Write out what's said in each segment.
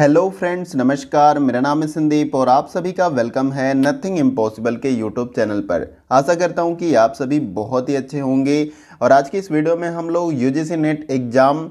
hello friends नमस्कार मेरा नाम है संदीप और आप सभी का वेलकम है नथिंग इम्पॉसिबल के यूट्यूब चैनल पर आशा करता हूं कि आप सभी बहुत ही अच्छे होंगे और आज की इस वीडियो में हम लोग C NET exam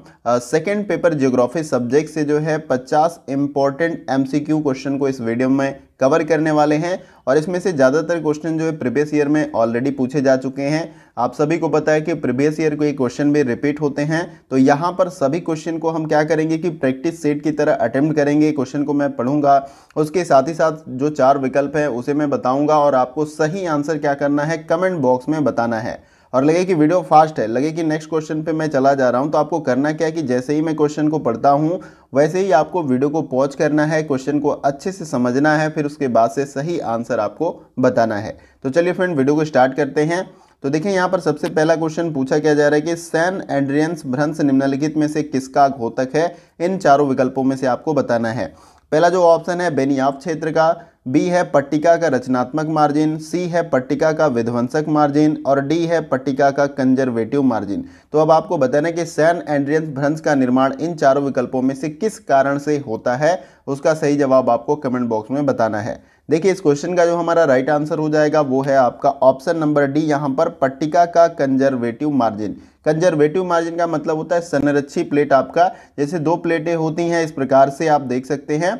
second paper geography subject से जो है 50 इम्पॉर्टेंट एमसीक्यू क्वेश्चन को इस वीडियो में कवर करने वाले हैं और इसमें से ज़्यादातर क्वेश्चन जो है प्रीवियस ईयर में ऑलरेडी पूछे जा चुके हैं आप सभी को पता है कि प्रीवियस ईयर के क्वेश्चन भी रिपीट होते हैं तो यहाँ पर सभी क्वेश्चन को हम क्या करेंगे कि प्रैक्टिस सेट की तरह अटेम्प्ट करेंगे क्वेश्चन को मैं पढ़ूंगा उसके साथ ही साथ जो चार विकल्प हैं उसे मैं बताऊँगा और आपको सही आंसर क्या करना है कमेंट बॉक्स में बताना है और लगे कि वीडियो फास्ट है लगे कि नेक्स्ट क्वेश्चन पे मैं चला जा रहा हूँ तो आपको करना क्या है कि जैसे ही मैं क्वेश्चन को पढ़ता हूँ वैसे ही आपको वीडियो को पॉज करना है क्वेश्चन को अच्छे से समझना है फिर उसके बाद से सही आंसर आपको बताना है तो चलिए फ्रेंड वीडियो को स्टार्ट करते हैं तो देखिए यहाँ पर सबसे पहला क्वेश्चन पूछा क्या जा रहा है कि सैन एंड्रियंस भ्रंश निम्नलिखित में से किसका घोतक है इन चारों विकल्पों में से आपको बताना है पहला जो ऑप्शन है बेनियाफ क्षेत्र का बी है पट्टिका का रचनात्मक मार्जिन सी है पट्टिका का विध्वंसक मार्जिन और डी है पट्टिका का कंजर्वेटिव मार्जिन तो अब आपको बताना कि सैन एंड्रियंस भ्रंश का निर्माण इन चारों विकल्पों में से किस कारण से होता है उसका सही जवाब आपको कमेंट बॉक्स में बताना है देखिए इस क्वेश्चन का जो हमारा राइट आंसर हो जाएगा वो है आपका ऑप्शन नंबर डी यहाँ पर पट्टिका का कंजर्वेटिव मार्जिन कंजर्वेटिव मार्जिन का मतलब होता है संरक्षी प्लेट आपका जैसे दो प्लेटें होती हैं इस प्रकार से आप देख सकते हैं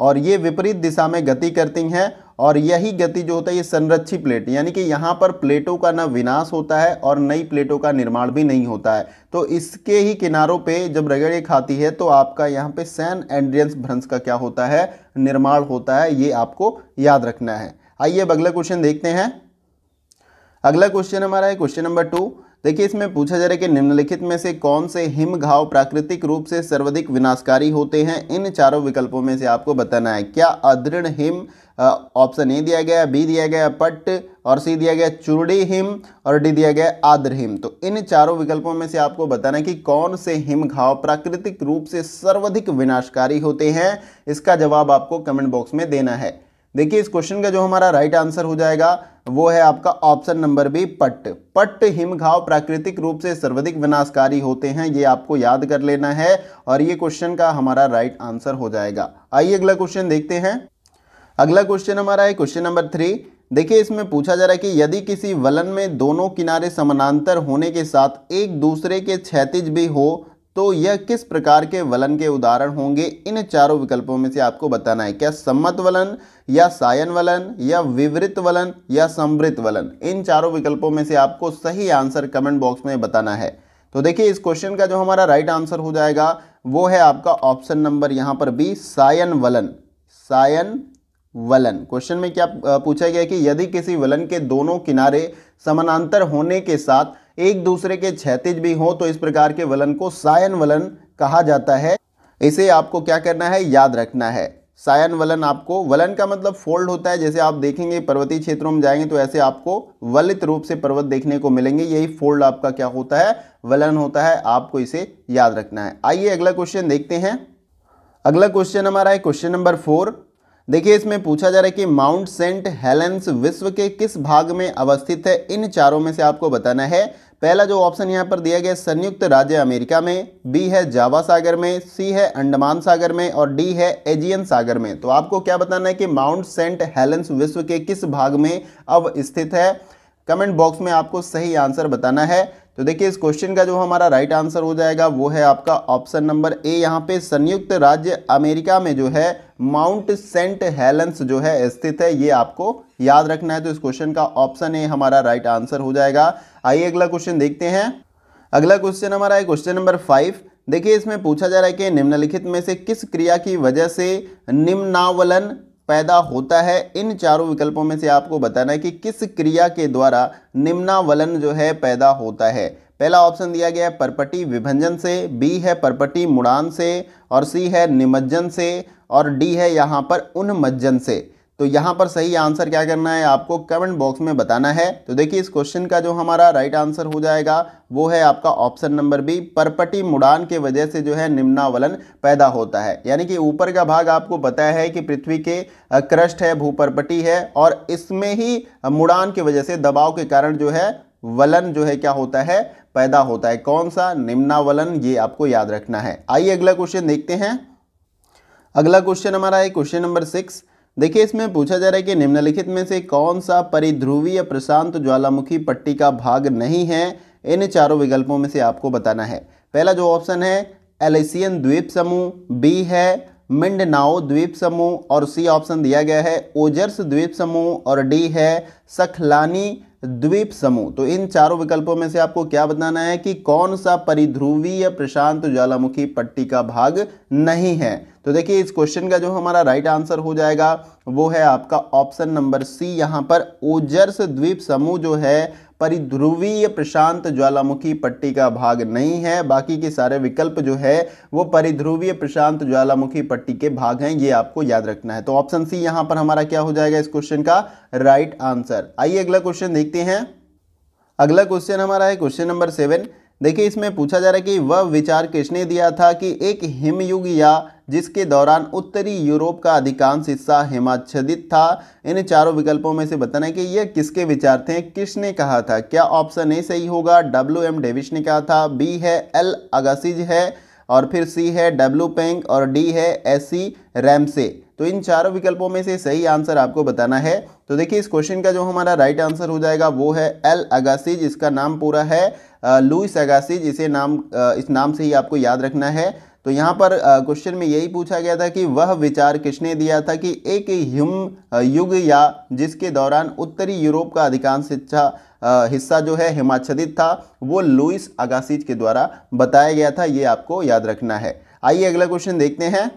और ये विपरीत दिशा में गति करती हैं और यही गति जो होता है ये संरक्षित प्लेट यानी कि यहाँ पर प्लेटों का न विनाश होता है और नई प्लेटों का निर्माण भी नहीं होता है तो इसके ही किनारों पे जब रगड़े खाती है तो आपका यहाँ पे सैन एंड्रियंस भ्रंश का क्या होता है निर्माण होता है ये आपको याद रखना है आइए अब अगला क्वेश्चन देखते हैं अगला क्वेश्चन हमारा है क्वेश्चन नंबर टू देखिए इसमें पूछा जा रहा है कि निम्नलिखित में से कौन से हिम घाव प्राकृतिक रूप से सर्वाधिक विनाशकारी होते हैं इन चारों विकल्पों में से आपको बताना है क्या अदृढ़ हिम ऑप्शन ए दिया गया बी दिया गया पट और सी दिया गया चूड़ी हिम और डी दिया गया आद्र हिम तो इन चारों विकल्पों में से आपको बताना है कि कौन से हिम घाव प्राकृतिक रूप से सर्वाधिक विनाशकारी होते हैं इसका जवाब आपको कमेंट बॉक्स में देना है देखिए इस क्वेश्चन का जो हमारा राइट आंसर हो जाएगा वो है आपका ऑप्शन नंबर बी पट्ट पट्ट हिमघाव प्राकृतिक रूप से सर्वाधिक विनाशकारी होते हैं ये आपको याद कर लेना है और ये क्वेश्चन का हमारा राइट आंसर हो जाएगा आइए अगला क्वेश्चन देखते हैं अगला क्वेश्चन हमारा है क्वेश्चन नंबर थ्री देखिए इसमें पूछा जा रहा है कि यदि किसी वलन में दोनों किनारे समानांतर होने के साथ एक दूसरे के क्षैतिज भी हो तो यह किस प्रकार के वलन के उदाहरण होंगे इन चारों विकल्पों में से आपको बताना है क्या सम्मत वलन या सायन वलन या विवृत वलन या समृत वलन इन चारों विकल्पों में से आपको सही आंसर कमेंट बॉक्स में बताना है तो देखिए इस क्वेश्चन का जो हमारा राइट आंसर हो जाएगा वो है आपका ऑप्शन नंबर यहां पर बी सायन वलन सायन वलन क्वेश्चन में क्या पूछा गया कि यदि किसी वलन के दोनों किनारे समानांतर होने के साथ एक दूसरे के क्षतिज भी हो तो इस प्रकार के वलन को सायन वलन कहा जाता है इसे आपको क्या करना है याद रखना है सायन वलन आपको वलन का मतलब फोल्ड होता है जैसे आप देखेंगे पर्वतीय क्षेत्रों में जाएंगे तो ऐसे आपको वलित रूप से पर्वत देखने को मिलेंगे यही फोल्ड आपका क्या होता है वलन होता है आपको इसे याद रखना है आइए अगला क्वेश्चन देखते हैं अगला क्वेश्चन हमारा है क्वेश्चन नंबर फोर देखिए इसमें पूछा जा रहा है कि माउंट सेंट हेलेंस विश्व के किस भाग में अवस्थित है इन चारों में से आपको बताना है पहला जो ऑप्शन यहाँ पर दिया गया संयुक्त राज्य अमेरिका में बी है जावा सागर में सी है अंडमान सागर में और डी है एजियन सागर में तो आपको क्या बताना है कि माउंट सेंट हेलेंस विश्व के किस भाग में अब स्थित है कमेंट बॉक्स में आपको सही आंसर बताना है तो देखिए इस क्वेश्चन का जो हमारा राइट आंसर हो जाएगा वो है आपका ऑप्शन नंबर ए यहाँ पे संयुक्त राज्य अमेरिका में जो है माउंट सेंट हेलेंस जो है स्थित है ये आपको याद रखना है तो इस क्वेश्चन का ऑप्शन ए हमारा राइट आंसर हो जाएगा आइए अगला क्वेश्चन देखते हैं अगला क्वेश्चन हमारा है क्वेश्चन नंबर फाइव देखिए इसमें पूछा जा रहा है कि निम्नलिखित में से किस क्रिया की वजह से निम्नावलन पैदा होता है इन चारों विकल्पों में से आपको बताना है कि किस क्रिया के द्वारा निम्नावलन जो है पैदा होता है पहला ऑप्शन दिया गया है परपटी विभंजन से बी है परपटी मुड़ान से और सी है निमज्जन से और डी है यहाँ पर उन्मज्जन से तो यहाँ पर सही आंसर क्या करना है आपको कमेंट बॉक्स में बताना है तो देखिए इस क्वेश्चन का जो हमारा राइट आंसर हो जाएगा वो है आपका ऑप्शन नंबर बी परपटी मुड़ान के वजह से जो है निम्नावलन पैदा होता है यानी कि ऊपर का भाग आपको पता है कि पृथ्वी के क्रष्ट है भूपरपटी है और इसमें ही मुड़ान की वजह से दबाव के कारण जो है वलन जो है क्या होता है पैदा होता है कौन सा निम्नावलन ये आपको याद रखना है आइए अगला क्वेश्चन देखते हैं अगला क्वेश्चन हमारा है क्वेश्चन नंबर सिक्स देखिए इसमें पूछा जा रहा है कि निम्नलिखित में से कौन सा परिध्रुवीय प्रशांत ज्वालामुखी पट्टी का भाग नहीं है इन चारों विकल्पों में से आपको बताना है पहला जो ऑप्शन है एलिसियन द्वीप समूह बी है मिंड नाओ द्वीप समूह और सी ऑप्शन दिया गया है ओजर्स द्वीप समूह और डी है सखलानी द्वीप समूह तो इन चारों विकल्पों में से आपको क्या बताना है कि कौन सा परिध्रुवीय प्रशांत ज्वालामुखी पट्टी का भाग नहीं है तो देखिए इस क्वेश्चन का जो हमारा राइट आंसर हो जाएगा वो है आपका ऑप्शन नंबर सी यहां पर ओजर्स द्वीप समूह जो है परिध्रुवीय प्रशांत ज्वालामुखी पट्टी का भाग नहीं है बाकी के सारे विकल्प जो है वो परिध्रुवीय प्रशांत ज्वालामुखी पट्टी के भाग हैं ये आपको याद रखना है तो ऑप्शन सी यहां पर हमारा क्या हो जाएगा इस क्वेश्चन का राइट आंसर आइए अगला क्वेश्चन देखते हैं अगला क्वेश्चन हमारा है क्वेश्चन नंबर सेवन देखिए इसमें पूछा जा रहा है कि वह विचार किसने दिया था कि एक हिमयुग या जिसके दौरान उत्तरी यूरोप का अधिकांश हिस्सा हिमाच्छदित था इन चारों विकल्पों में से बताना है कि यह किसके विचार थे किसने कहा था क्या ऑप्शन ए सही होगा डब्ल्यू एम डेविश ने कहा था बी है एल अगासिज है और फिर सी है डब्ल्यू पेंग और डी है एस सी रैमसे तो इन चारों विकल्पों में से सही आंसर आपको बताना है तो देखिए इस क्वेश्चन का जो हमारा राइट आंसर हो जाएगा वो है एल अगासी जिसका नाम पूरा है लुइस अगासी जिसे नाम इस नाम से ही आपको याद रखना है तो यहाँ पर क्वेश्चन में यही पूछा गया था कि वह विचार किसने दिया था कि एक हिम युग या जिसके दौरान उत्तरी यूरोप का अधिकांश शिक्षा हिस्सा जो है हिमाच्छदित था वो लुइस अगासीज के द्वारा बताया गया था ये आपको याद रखना है आइए अगला क्वेश्चन देखते हैं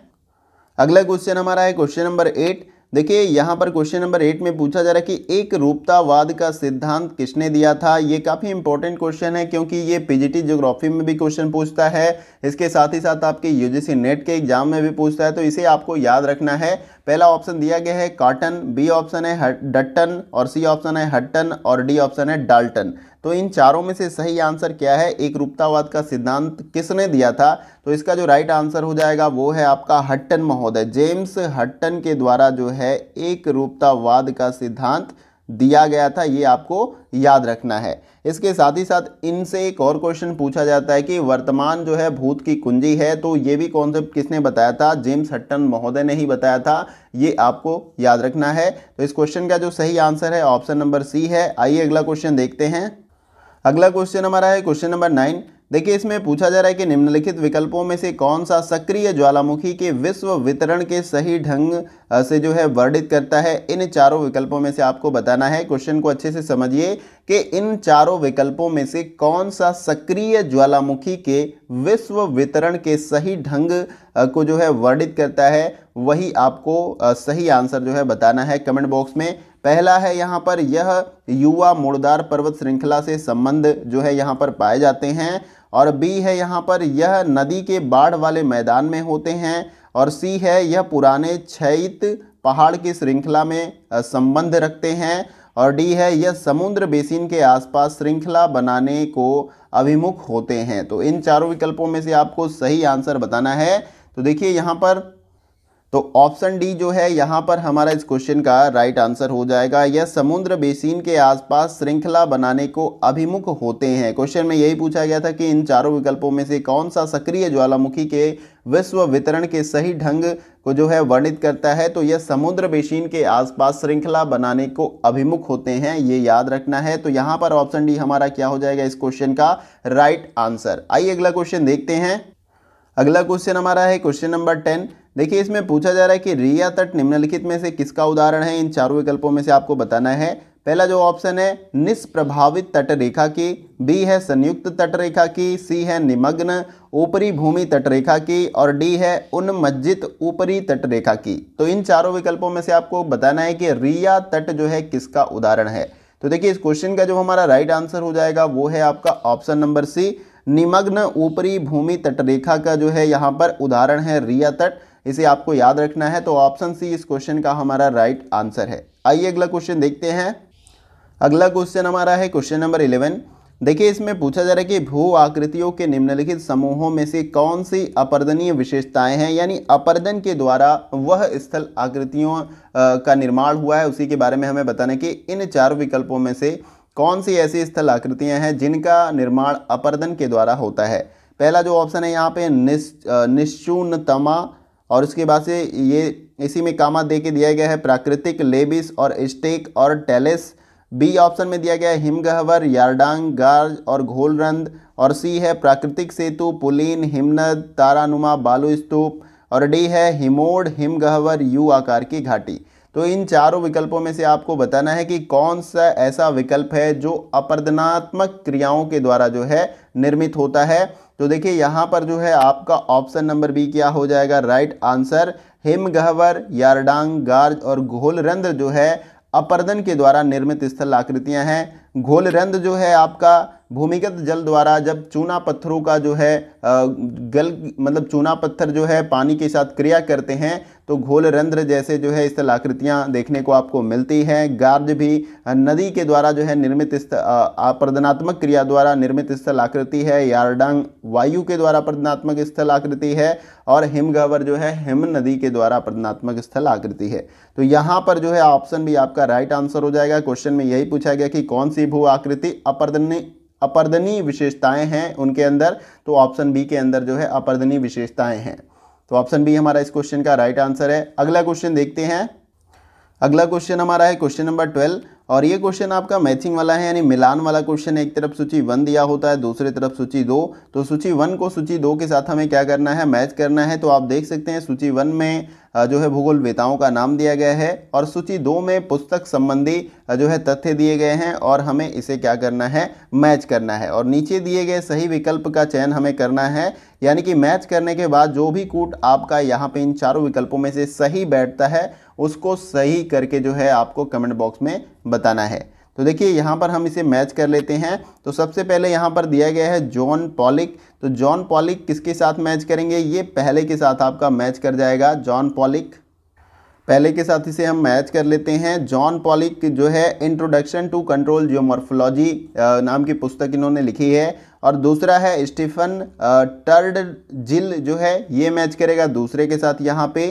अगला क्वेश्चन हमारा है क्वेश्चन नंबर एट देखिए यहाँ पर क्वेश्चन नंबर एट में पूछा जा रहा है कि एक रूपतावाद का सिद्धांत किसने दिया था ये काफ़ी इंपॉर्टेंट क्वेश्चन है क्योंकि ये पीजीटी ज्योग्राफी में भी क्वेश्चन पूछता है इसके साथ ही साथ आपके यूजीसी नेट के एग्जाम में भी पूछता है तो इसे आपको याद रखना है पहला ऑप्शन दिया गया है काटन बी ऑप्शन है डट्टन और सी ऑप्शन है हट्टन और डी ऑप्शन है डाल्टन तो इन चारों में से सही आंसर क्या है एक रूपतावाद का सिद्धांत किसने दिया था तो इसका जो राइट आंसर हो जाएगा वो है आपका हट्टन महोदय जेम्स हट्टन के द्वारा जो है एक रूपतावाद का सिद्धांत दिया गया था ये आपको याद रखना है इसके साथ ही साथ इनसे एक और क्वेश्चन पूछा जाता है कि वर्तमान जो है भूत की कुंजी है तो ये भी कॉन्सेप्ट किसने बताया था जेम्स हट्टन महोदय ने ही बताया था ये आपको याद रखना है तो इस क्वेश्चन का जो सही आंसर है ऑप्शन नंबर सी है आइए अगला क्वेश्चन देखते हैं अगला क्वेश्चन हमारा है क्वेश्चन नंबर नाइन देखिए इसमें पूछा जा रहा है कि निम्नलिखित विकल्पों में से कौन सा सक्रिय ज्वालामुखी के विश्व वितरण के सही ढंग से जो है वर्णित करता है इन चारों विकल्पों में से आपको बताना है क्वेश्चन को अच्छे से समझिए कि इन चारों विकल्पों में से कौन सा सक्रिय ज्वालामुखी के विश्व वितरण के सही ढंग को जो है वर्णित करता है वही आपको सही आंसर जो है बताना है कमेंट बॉक्स में पहला है यहाँ पर यह युवा मुड़दार पर्वत श्रृंखला से संबंध जो है यहाँ पर पाए जाते हैं और बी है यहाँ पर यह नदी के बाढ़ वाले मैदान में होते हैं और सी है यह पुराने छैत पहाड़ की श्रृंखला में संबंध रखते हैं और डी है यह समुद्र बेसिन के आसपास श्रृंखला बनाने को अभिमुख होते हैं तो इन चारों विकल्पों में से आपको सही आंसर बताना है तो देखिए यहाँ पर तो ऑप्शन डी जो है यहाँ पर हमारा इस क्वेश्चन का राइट आंसर हो जाएगा यह समुद्र बेसिन के आसपास श्रृंखला बनाने को अभिमुख होते हैं क्वेश्चन में यही पूछा गया था कि इन चारों विकल्पों में से कौन सा सक्रिय ज्वालामुखी के विश्व वितरण के सही ढंग को जो है वर्णित करता है तो यह समुद्र बेसिन के आसपास श्रृंखला बनाने को अभिमुख होते हैं ये याद रखना है तो यहाँ पर ऑप्शन डी हमारा क्या हो जाएगा इस क्वेश्चन का राइट आंसर आइए अगला क्वेश्चन देखते हैं अगला क्वेश्चन हमारा है क्वेश्चन नंबर टेन देखिए इसमें पूछा जा रहा है कि रिया तट निम्नलिखित में से किसका उदाहरण है इन चारों विकल्पों में से आपको बताना है पहला जो ऑप्शन है निष्प्रभावित तट रेखा की बी है संयुक्त तट रेखा की सी है निमग्न ऊपरी भूमि तट रेखा की और डी है उन्मज्जित ऊपरी तट रेखा की तो इन चारों विकल्पों में से आपको बताना है कि रिया तट जो है किसका उदाहरण है तो देखिए इस क्वेश्चन का जो हमारा राइट आंसर हो जाएगा वो है आपका ऑप्शन नंबर सी निमग्न ऊपरी भूमि तटरेखा का जो है यहाँ पर उदाहरण है रिया तट इसे आपको याद रखना है तो ऑप्शन सी इस क्वेश्चन का हमारा राइट आंसर है आइए अगला क्वेश्चन देखते हैं अगला क्वेश्चन हमारा है क्वेश्चन नंबर इलेवन देखिए इसमें पूछा जा रहा है कि भू आकृतियों के निम्नलिखित समूहों में से कौन सी अपर्दनीय विशेषताएं हैं यानी अपर्दन के द्वारा वह स्थल आकृतियों का निर्माण हुआ है उसी के बारे में हमें बताना कि इन चार विकल्पों में से कौन सी ऐसी स्थल आकृतियां हैं जिनका निर्माण अपर्दन के द्वारा होता है पहला जो ऑप्शन है यहाँ पे निश्चूनतमा और उसके बाद से ये इसी में कामा दे के दिया गया है प्राकृतिक लेबिस और स्टेक और टेलेस बी ऑप्शन में दिया गया है हिमगहवर यारडांग गार्ज और घोलरंद और सी है प्राकृतिक सेतु पुलिन हिमनद तारानुमा बालू स्तूप और डी है हिमोड हिमगहवर यू आकार की घाटी तो इन चारों विकल्पों में से आपको बताना है कि कौन सा ऐसा विकल्प है जो अपर्दनात्मक क्रियाओं के द्वारा जो है निर्मित होता है तो देखिए यहाँ पर जो है आपका ऑप्शन नंबर बी क्या हो जाएगा राइट आंसर हिमगहवर यारडांग गार्ज और घोलरंध्र जो है अपर्दन के द्वारा निर्मित स्थल आकृतियाँ हैं घोलरंध जो है आपका भूमिगत जल द्वारा जब चूना पत्थरों का जो है गल मतलब चूना पत्थर जो है पानी के साथ क्रिया करते हैं तो घोल रंध्र जैसे जो है स्थल आकृतियाँ देखने को आपको मिलती हैं गार्ज भी नदी के द्वारा जो है निर्मित प्रदनात्मक क्रिया द्वारा निर्मित स्थल आकृति है यारडांग वायु के द्वारा प्रदनात्मक आकृति है और हिमगवर जो है हिम नदी के द्वारा प्रदनात्मक आकृति है तो यहाँ पर जो है ऑप्शन भी आपका राइट आंसर हो जाएगा क्वेश्चन में यही पूछा गया कि कौन सी सी भू आकृति अपर्दनी अपर्दनीय विशेषताएं हैं उनके अंदर तो ऑप्शन बी के अंदर जो है अपर्दनीय विशेषताएं हैं तो ऑप्शन बी हमारा इस क्वेश्चन का राइट आंसर है अगला क्वेश्चन देखते हैं अगला क्वेश्चन हमारा है क्वेश्चन नंबर ट्वेल्व और ये क्वेश्चन आपका मैचिंग वाला है यानी मिलान वाला क्वेश्चन है एक तरफ सूची वन दिया होता है दूसरी तरफ सूची दो तो सूची वन को सूची दो के साथ हमें क्या करना है मैच करना है तो आप देख सकते हैं सूची वन में जो है भूगोल वेताओं का नाम दिया गया है और सूची दो में पुस्तक संबंधी जो है तथ्य दिए गए हैं और हमें इसे क्या करना है मैच करना है और नीचे दिए गए सही विकल्प का चयन हमें करना है यानी कि मैच करने के बाद जो भी कूट आपका यहाँ पे इन चारों विकल्पों में से सही बैठता है उसको सही करके जो है आपको कमेंट बॉक्स में बताना है तो देखिए यहाँ पर हम इसे मैच कर लेते हैं तो सबसे पहले यहाँ पर दिया गया है जॉन पॉलिक तो जॉन पॉलिक किसके साथ मैच करेंगे ये पहले के साथ आपका मैच कर जाएगा जॉन पॉलिक पहले के साथ इसे हम मैच कर लेते हैं जॉन पॉलिक जो है इंट्रोडक्शन टू कंट्रोल जियोमॉर्फोलॉजी नाम की पुस्तक इन्होंने लिखी है और दूसरा है स्टीफन टर्ड जिल जो है ये मैच करेगा दूसरे के साथ यहाँ पे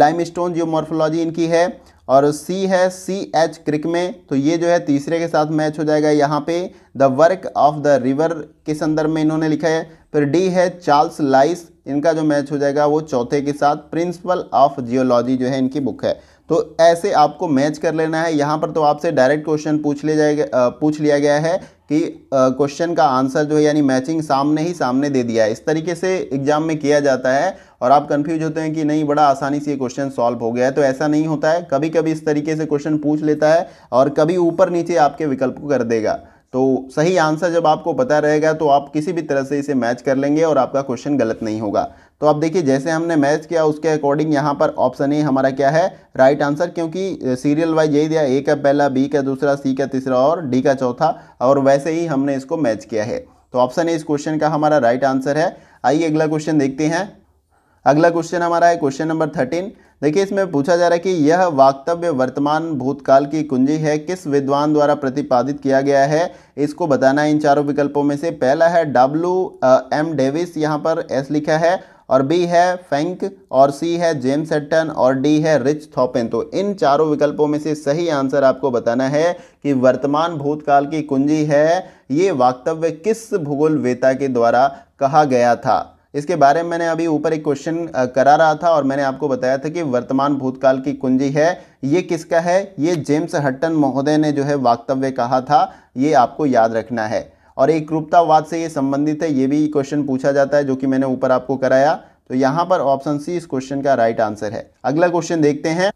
लाइमस्टोन जियोमॉर्फोलॉजी इनकी है और सी है सी एच क्रिक में तो ये जो है तीसरे के साथ मैच हो जाएगा यहाँ पे the work of the river के संदर्भ में इन्होंने लिखा है फिर डी है चार्ल्स लाइस इनका जो मैच हो जाएगा वो चौथे के साथ प्रिंसिपल ऑफ जियोलॉजी जो है इनकी बुक है तो ऐसे आपको मैच कर लेना है यहाँ पर तो आपसे डायरेक्ट क्वेश्चन पूछ ले जाएगा पूछ लिया गया है कि क्वेश्चन का आंसर जो है यानी मैचिंग सामने ही सामने दे दिया है इस तरीके से एग्जाम में किया जाता है और आप कन्फ्यूज होते हैं कि नहीं बड़ा आसानी से ये क्वेश्चन सॉल्व हो गया है तो ऐसा नहीं होता है कभी कभी इस तरीके से क्वेश्चन पूछ लेता है और कभी ऊपर नीचे आपके विकल्प को कर देगा तो सही आंसर जब आपको पता रहेगा तो आप किसी भी तरह से इसे मैच कर लेंगे और आपका क्वेश्चन गलत नहीं होगा तो आप देखिए जैसे हमने मैच किया उसके अकॉर्डिंग यहाँ पर ऑप्शन ए हमारा क्या है राइट आंसर क्योंकि सीरियल वाइज यही दिया ए का पहला बी का दूसरा सी का तीसरा और डी का चौथा और वैसे ही हमने इसको मैच किया है तो ऑप्शन ए इस क्वेश्चन का हमारा राइट आंसर है आइए अगला क्वेश्चन देखते हैं अगला क्वेश्चन हमारा है क्वेश्चन नंबर थर्टीन देखिए इसमें पूछा जा रहा है कि यह वाक्तव्य वर्तमान भूतकाल की कुंजी है किस विद्वान द्वारा प्रतिपादित किया गया है इसको बताना है इन चारों विकल्पों में से पहला है डब्ल्यू एम डेविस यहाँ पर एस लिखा है और बी है फेंक और सी है जेम्स एट्टन और डी है रिच थॉपेन तो इन चारों विकल्पों में से सही आंसर आपको बताना है कि वर्तमान भूतकाल की कुंजी है ये वाक्तव्य किस भूगोल वेता के द्वारा कहा गया था इसके बारे में मैंने अभी ऊपर एक क्वेश्चन करा रहा था और मैंने आपको बताया था कि वर्तमान भूतकाल की कुंजी है ये किसका है ये जेम्स हट्टन महोदय ने जो है वाक्तव्य कहा था ये आपको याद रखना है और एक रूपतावाद से ये संबंधित है ये भी क्वेश्चन पूछा जाता है जो कि मैंने ऊपर आपको कराया तो यहाँ पर ऑप्शन सी इस क्वेश्चन का राइट आंसर है अगला क्वेश्चन देखते हैं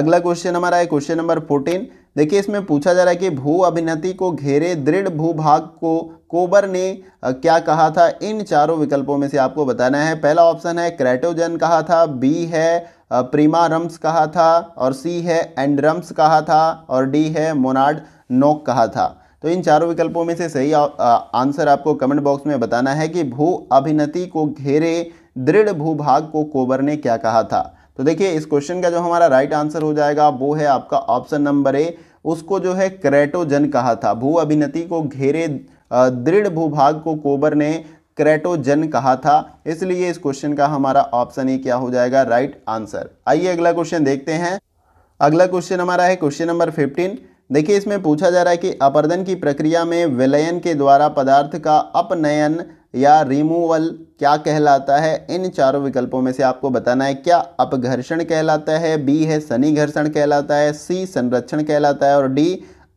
अगला क्वेश्चन हमारा है क्वेश्चन नंबर फोर्टीन देखिए इसमें पूछा जा रहा है कि भू अभिनति को घेरे दृढ़ भूभाग को कोबर ने क्या कहा था इन चारों विकल्पों में से आपको बताना है पहला ऑप्शन है क्रेटोजन कहा था बी है प्रीमा रम्स कहा था और सी है एंड्रम्स कहा था और डी है मोनाड नोक कहा था तो इन चारों विकल्पों में से सही आंसर आपको कमेंट बॉक्स में बताना है कि भू अभिनति को घेरे दृढ़ भूभाग को कोबर ने क्या कहा था तो देखिए इस क्वेश्चन का जो हमारा राइट आंसर हो जाएगा वो है आपका ऑप्शन नंबर ए उसको जो है क्रेटोजन कहा था भू अभिनति को घेरे दृढ़ भूभाग को कोबर ने क्रेटोजन कहा था इसलिए इस क्वेश्चन का हमारा ऑप्शन ही क्या हो जाएगा राइट आंसर आइए अगला क्वेश्चन देखते हैं अगला क्वेश्चन हमारा है क्वेश्चन नंबर फिफ्टीन देखिए इसमें पूछा जा रहा है कि अपर्दन की प्रक्रिया में विलयन के द्वारा पदार्थ का अपनयन या रिमूवल क्या कहलाता है इन चारों विकल्पों में से आपको बताना है क्या अपघर्षण कहलाता है बी है सनी घर्षण कहलाता है सी संरक्षण कहलाता है और डी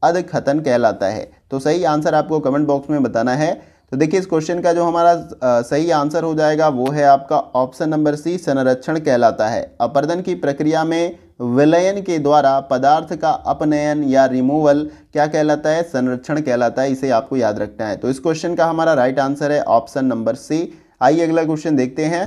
अधखतन कहलाता है तो सही आंसर आपको कमेंट बॉक्स में बताना है तो देखिए इस क्वेश्चन का जो हमारा सही आंसर हो जाएगा वो है आपका ऑप्शन नंबर सी संरक्षण कहलाता है अपर्दन की प्रक्रिया में विलयन के द्वारा पदार्थ का अपनयन या रिमूवल क्या कहलाता है संरक्षण कहलाता है इसे आपको याद रखना है तो इस क्वेश्चन का हमारा राइट आंसर है ऑप्शन नंबर सी आइए अगला क्वेश्चन देखते हैं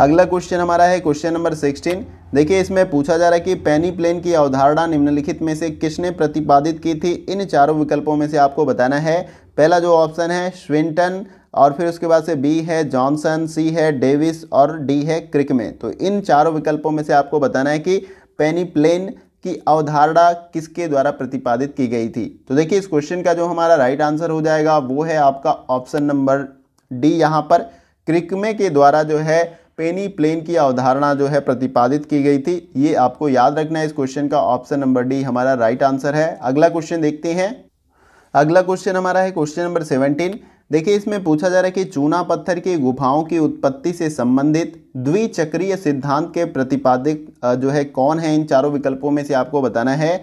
अगला क्वेश्चन हमारा है क्वेश्चन नंबर सिक्सटीन देखिए इसमें पूछा जा रहा है कि पेनी प्लेन की अवधारणा निम्नलिखित में से किसने प्रतिपादित की थी इन चारों विकल्पों में से आपको बताना है पहला जो ऑप्शन है श्विंटन और फिर उसके बाद से बी है जॉनसन सी है डेविस और डी है क्रिक में तो इन चारों विकल्पों में से आपको बताना है कि पेनी प्लेन की अवधारणा किसके द्वारा प्रतिपादित की गई थी तो देखिए इस क्वेश्चन का जो हमारा राइट आंसर हो जाएगा वो है आपका ऑप्शन नंबर डी यहाँ पर क्रिकमे के द्वारा जो है पेनी प्लेन की अवधारणा जो है प्रतिपादित की गई थी ये आपको याद रखना है इस क्वेश्चन का ऑप्शन नंबर डी हमारा राइट आंसर है अगला क्वेश्चन देखते हैं अगला क्वेश्चन हमारा है क्वेश्चन नंबर सेवनटीन देखिए इसमें पूछा जा रहा है कि चूना पत्थर की गुफाओं की उत्पत्ति से संबंधित द्विचक्रीय सिद्धांत के प्रतिपादक जो है कौन है इन चारों विकल्पों में से आपको बताना है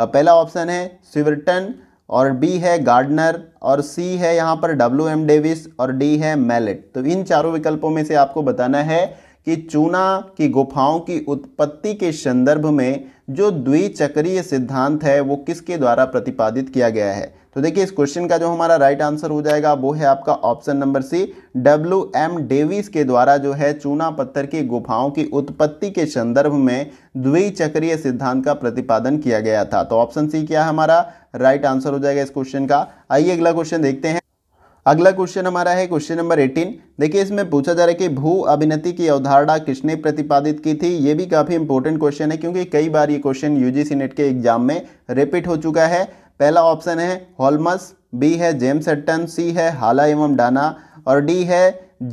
पहला ऑप्शन है स्विवर्टन और बी है गार्डनर और सी है यहाँ पर डब्ल्यू एम डेविस और डी है मैलेट तो इन चारों विकल्पों में से आपको बताना है कि चूना की गुफाओं की उत्पत्ति के संदर्भ में जो द्विचक्रीय सिद्धांत है वो किसके द्वारा प्रतिपादित किया गया है तो देखिए इस क्वेश्चन का जो हमारा राइट आंसर हो जाएगा वो है आपका option number C W M Davis के द्वारा जो है चूना पत्थर की गुफाओं की उत्पत्ति के संदर्भ में द्विचक्रीय सिद्धांत का प्रतिपादन किया गया था तो ऑप्शन सी क्या है हमारा राइट आंसर हो जाएगा इस क्वेश्चन का आइए अगला क्वेश्चन देखते हैं अगला क्वेश्चन हमारा है क्वेश्चन नंबर 18 देखिए इसमें पूछा जा रहा है कि भू अभिनति की अवधारणा किसने प्रतिपादित की थी ये भी काफ़ी इंपॉर्टेंट क्वेश्चन है क्योंकि कई बार ये क्वेश्चन यूजीसी नेट के एग्जाम में रिपीट हो चुका है पहला ऑप्शन है हॉलमस बी है जेम्स एट्टन सी है हाला एवं डाना और डी है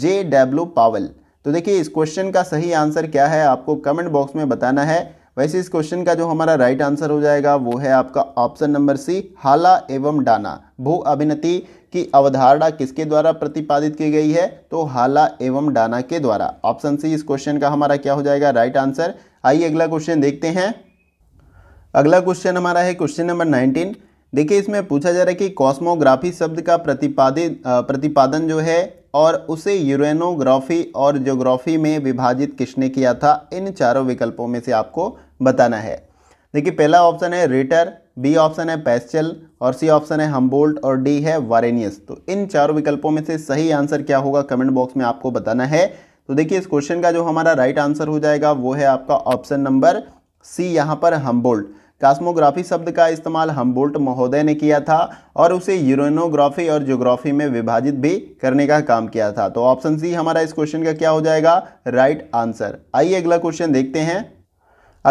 जे डब्ल्यू पावल तो देखिए इस क्वेश्चन का सही आंसर क्या है आपको कमेंट बॉक्स में बताना है वैसे इस क्वेश्चन का जो हमारा राइट आंसर हो जाएगा वो है आपका ऑप्शन नंबर सी हाला एवं डाना भू अभिनति की अवधारणा किसके द्वारा प्रतिपादित की गई है तो हाला एवं डाना के द्वारा ऑप्शन सी इस क्वेश्चन का हमारा क्या हो जाएगा राइट आंसर आइए अगला क्वेश्चन देखते हैं अगला क्वेश्चन हमारा है क्वेश्चन नंबर नाइनटीन देखिए इसमें पूछा जा रहा है कि कॉस्मोग्राफी शब्द का प्रतिपादित प्रतिपादन जो है और उसे यूरेनोग्राफी और ज्योग्राफी में विभाजित किसने किया था इन चारों विकल्पों में से आपको बताना है देखिए पहला ऑप्शन है रेटर बी ऑप्शन है पैस्चल और सी ऑप्शन है हम्बोल्ट और डी है वारेनियस तो इन चारों विकल्पों में से सही आंसर क्या होगा कमेंट बॉक्स में आपको बताना है तो देखिए इस क्वेश्चन का जो हमारा राइट आंसर हो जाएगा वो है आपका ऑप्शन नंबर सी यहाँ पर हम्बोल्ट कास्मोग्राफी शब्द का इस्तेमाल हम्बोल्ट महोदय ने किया था और उसे यूरोनोग्राफी और ज्योग्राफी में विभाजित भी करने का काम किया था तो ऑप्शन सी हमारा इस क्वेश्चन का क्या हो जाएगा राइट आंसर आइए अगला क्वेश्चन देखते हैं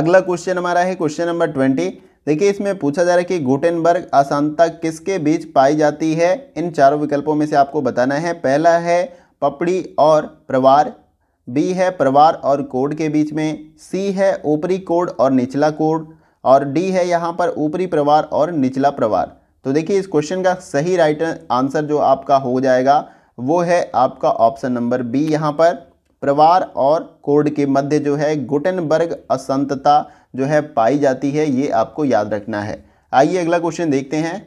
अगला क्वेश्चन हमारा है क्वेश्चन नंबर ट्वेंटी देखिए इसमें पूछा जा रहा है कि गुटेनबर्ग असंता किसके बीच पाई जाती है इन चारों विकल्पों में से आपको बताना है पहला है पपड़ी और प्रवार बी है प्रवार और कोड के बीच में सी है ऊपरी कोड और निचला कोड और डी है यहाँ पर ऊपरी प्रवार और निचला प्रवार तो देखिए इस क्वेश्चन का सही राइट आंसर जो आपका हो जाएगा वो है आपका ऑप्शन नंबर बी यहाँ पर प्रवार और कोड के मध्य जो है गुटनबर्ग असंतता जो है पाई जाती है ये आपको याद रखना है आइए अगला क्वेश्चन देखते हैं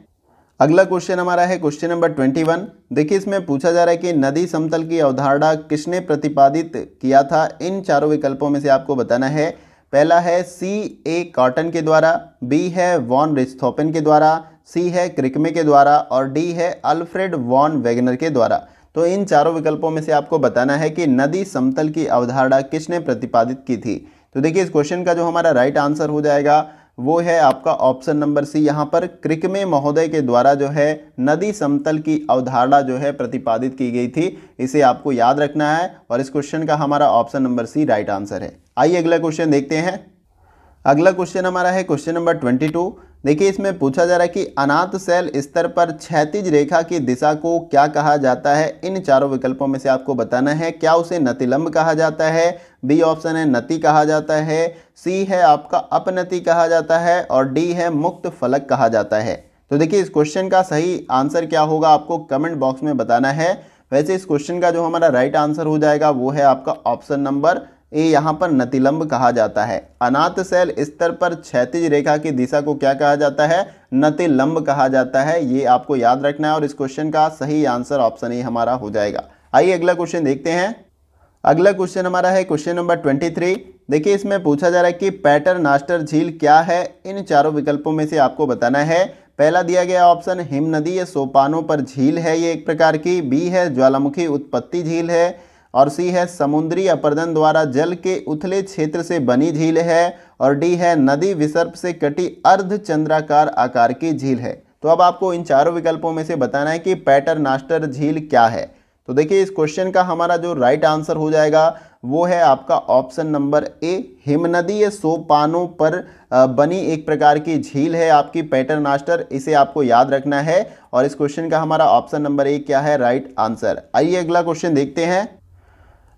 अगला क्वेश्चन हमारा है क्वेश्चन नंबर ट्वेंटी वन देखिए इसमें पूछा जा रहा है कि नदी समतल की अवधारणा किसने प्रतिपादित किया था इन चारों विकल्पों में से आपको बताना है पहला है सी ए कॉटन के द्वारा बी है वॉन रिस्थोपन के द्वारा सी है क्रिकमे के द्वारा और डी है अल्फ्रेड वॉन वेगनर के द्वारा तो इन चारों विकल्पों में से आपको बताना है कि नदी समतल की अवधारणा किसने प्रतिपादित की थी तो देखिए इस क्वेश्चन का जो हमारा राइट आंसर हो जाएगा वो है आपका ऑप्शन नंबर सी यहाँ पर क्रिकमे महोदय के द्वारा जो है नदी समतल की अवधारणा जो है प्रतिपादित की गई थी इसे आपको याद रखना है और इस क्वेश्चन का हमारा option number C right answer है आइए अगला क्वेश्चन देखते हैं अगला क्वेश्चन हमारा है क्वेश्चन नंबर ट्वेंटी टू देखिए इसमें पूछा जा रहा है कि अनाथ सेल स्तर पर क्षैतिज रेखा की दिशा को क्या कहा जाता है इन चारों विकल्पों में से आपको बताना है क्या उसे नतिलंब कहा जाता है बी ऑप्शन है नति कहा जाता है सी है आपका अपनति कहा जाता है और डी है मुक्त फलक कहा जाता है तो देखिए इस क्वेश्चन का सही आंसर क्या होगा आपको कमेंट बॉक्स में बताना है वैसे इस क्वेश्चन का जो हमारा राइट आंसर हो जाएगा वो है आपका ऑप्शन नंबर ये यहाँ पर नतिलंब कहा जाता है अनाथ शैल स्तर पर क्षैतिज रेखा की दिशा को क्या कहा जाता है नतिलंब कहा जाता है ये आपको याद रखना है और इस क्वेश्चन का सही आंसर ऑप्शन ही हमारा हो जाएगा आइए अगला क्वेश्चन देखते हैं अगला क्वेश्चन हमारा है क्वेश्चन नंबर ट्वेंटी थ्री देखिए इसमें पूछा जा रहा है कि पैटर नास्टर झील क्या है इन चारों विकल्पों में से आपको बताना है पहला दिया गया ऑप्शन हिम नदी या सोपानों पर झील है ये एक प्रकार की बी है ज्वालामुखी उत्पत्ति झील है और सी है समुद्री अपर्दन द्वारा जल के उथले क्षेत्र से बनी झील है और डी है नदी विसर्प से कटी अर्ध चंद्राकार आकार की झील है तो अब आपको इन चारों विकल्पों में से बताना है कि पैटर नास्टर झील क्या है तो देखिए इस क्वेश्चन का हमारा जो राइट आंसर हो जाएगा वो है आपका ऑप्शन नंबर ए हिमनदीय सोपानों पर बनी एक प्रकार की झील है आपकी पैटर्न मास्टर इसे आपको याद रखना है और इस क्वेश्चन का हमारा ऑप्शन नंबर ए क्या है राइट आंसर आइए अगला क्वेश्चन देखते हैं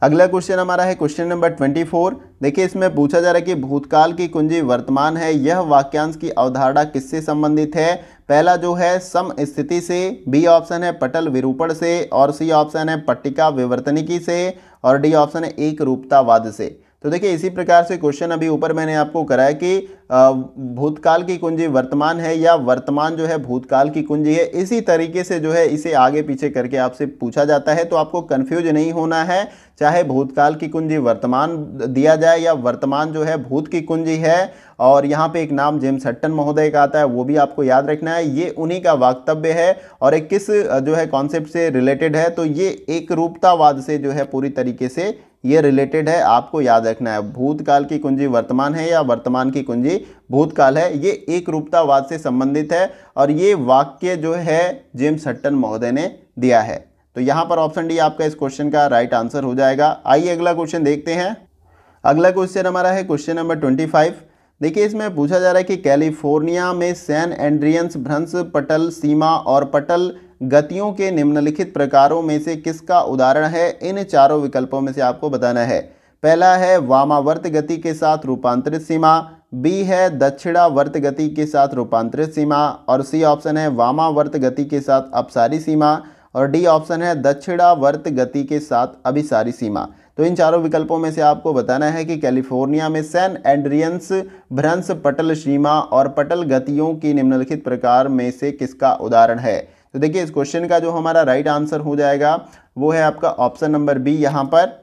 अगला क्वेश्चन हमारा है क्वेश्चन नंबर ट्वेंटी फोर देखिए इसमें पूछा जा रहा है कि भूतकाल की कुंजी वर्तमान है यह वाक्यांश की अवधारणा किससे संबंधित है पहला जो है सम स्थिति से बी ऑप्शन है पटल विरूपण से और सी ऑप्शन है पट्टिका विवर्तनिकी से और डी ऑप्शन है एक रूपतावाद से तो देखिए इसी प्रकार से क्वेश्चन अभी ऊपर मैंने आपको कराया कि भूतकाल की कुंजी वर्तमान है या वर्तमान जो है भूतकाल की कुंजी है इसी तरीके से जो है इसे आगे पीछे करके आपसे पूछा जाता है तो आपको कन्फ्यूज नहीं होना है चाहे भूतकाल की कुंजी वर्तमान दिया जाए या वर्तमान जो है भूत की कुंजी है और यहाँ पे एक नाम जेम्स हट्टन महोदय का आता है वो भी आपको याद रखना है ये उन्हीं का वक्तव्य है और एक किस जो है कॉन्सेप्ट से रिलेटेड है तो ये एक रूपतावाद से जो है पूरी तरीके से ये रिलेटेड है आपको याद रखना है भूतकाल की कुंजी वर्तमान है या वर्तमान की कुंजी भूतकाल है ये एक रूपतावाद से संबंधित है और ये वाक्य जो है जेम्स हट्टन महोदय ने दिया है तो यहाँ पर ऑप्शन डी आपका इस क्वेश्चन का राइट आंसर हो जाएगा आइए अगला क्वेश्चन देखते हैं अगला क्वेश्चन हमारा है क्वेश्चन नंबर ट्वेंटी फाइव देखिए इसमें पूछा जा रहा है कि कैलिफोर्निया में सैन एंड्रियंस भ्रंश पटल सीमा और पटल गतियों के निम्नलिखित प्रकारों में से किसका उदाहरण है इन चारों विकल्पों में से आपको बताना है पहला है वामावर्त गति के साथ रूपांतरित सीमा बी है दक्षिणावर्त गति के साथ रूपांतरित सीमा और सी ऑप्शन है वामावर्त गति के साथ अपसारी सीमा और डी ऑप्शन है दक्षिणावर्त गति के साथ अभिसारी सीमा तो इन चारों विकल्पों में से आपको बताना है कि कैलिफोर्निया में सैन एंड्रियंस भ्रंश पटल सीमा और पटल गतियों की निम्नलिखित प्रकार में से किसका उदाहरण है तो देखिए इस क्वेश्चन का जो हमारा राइट आंसर हो जाएगा वो है आपका ऑप्शन नंबर बी यहाँ पर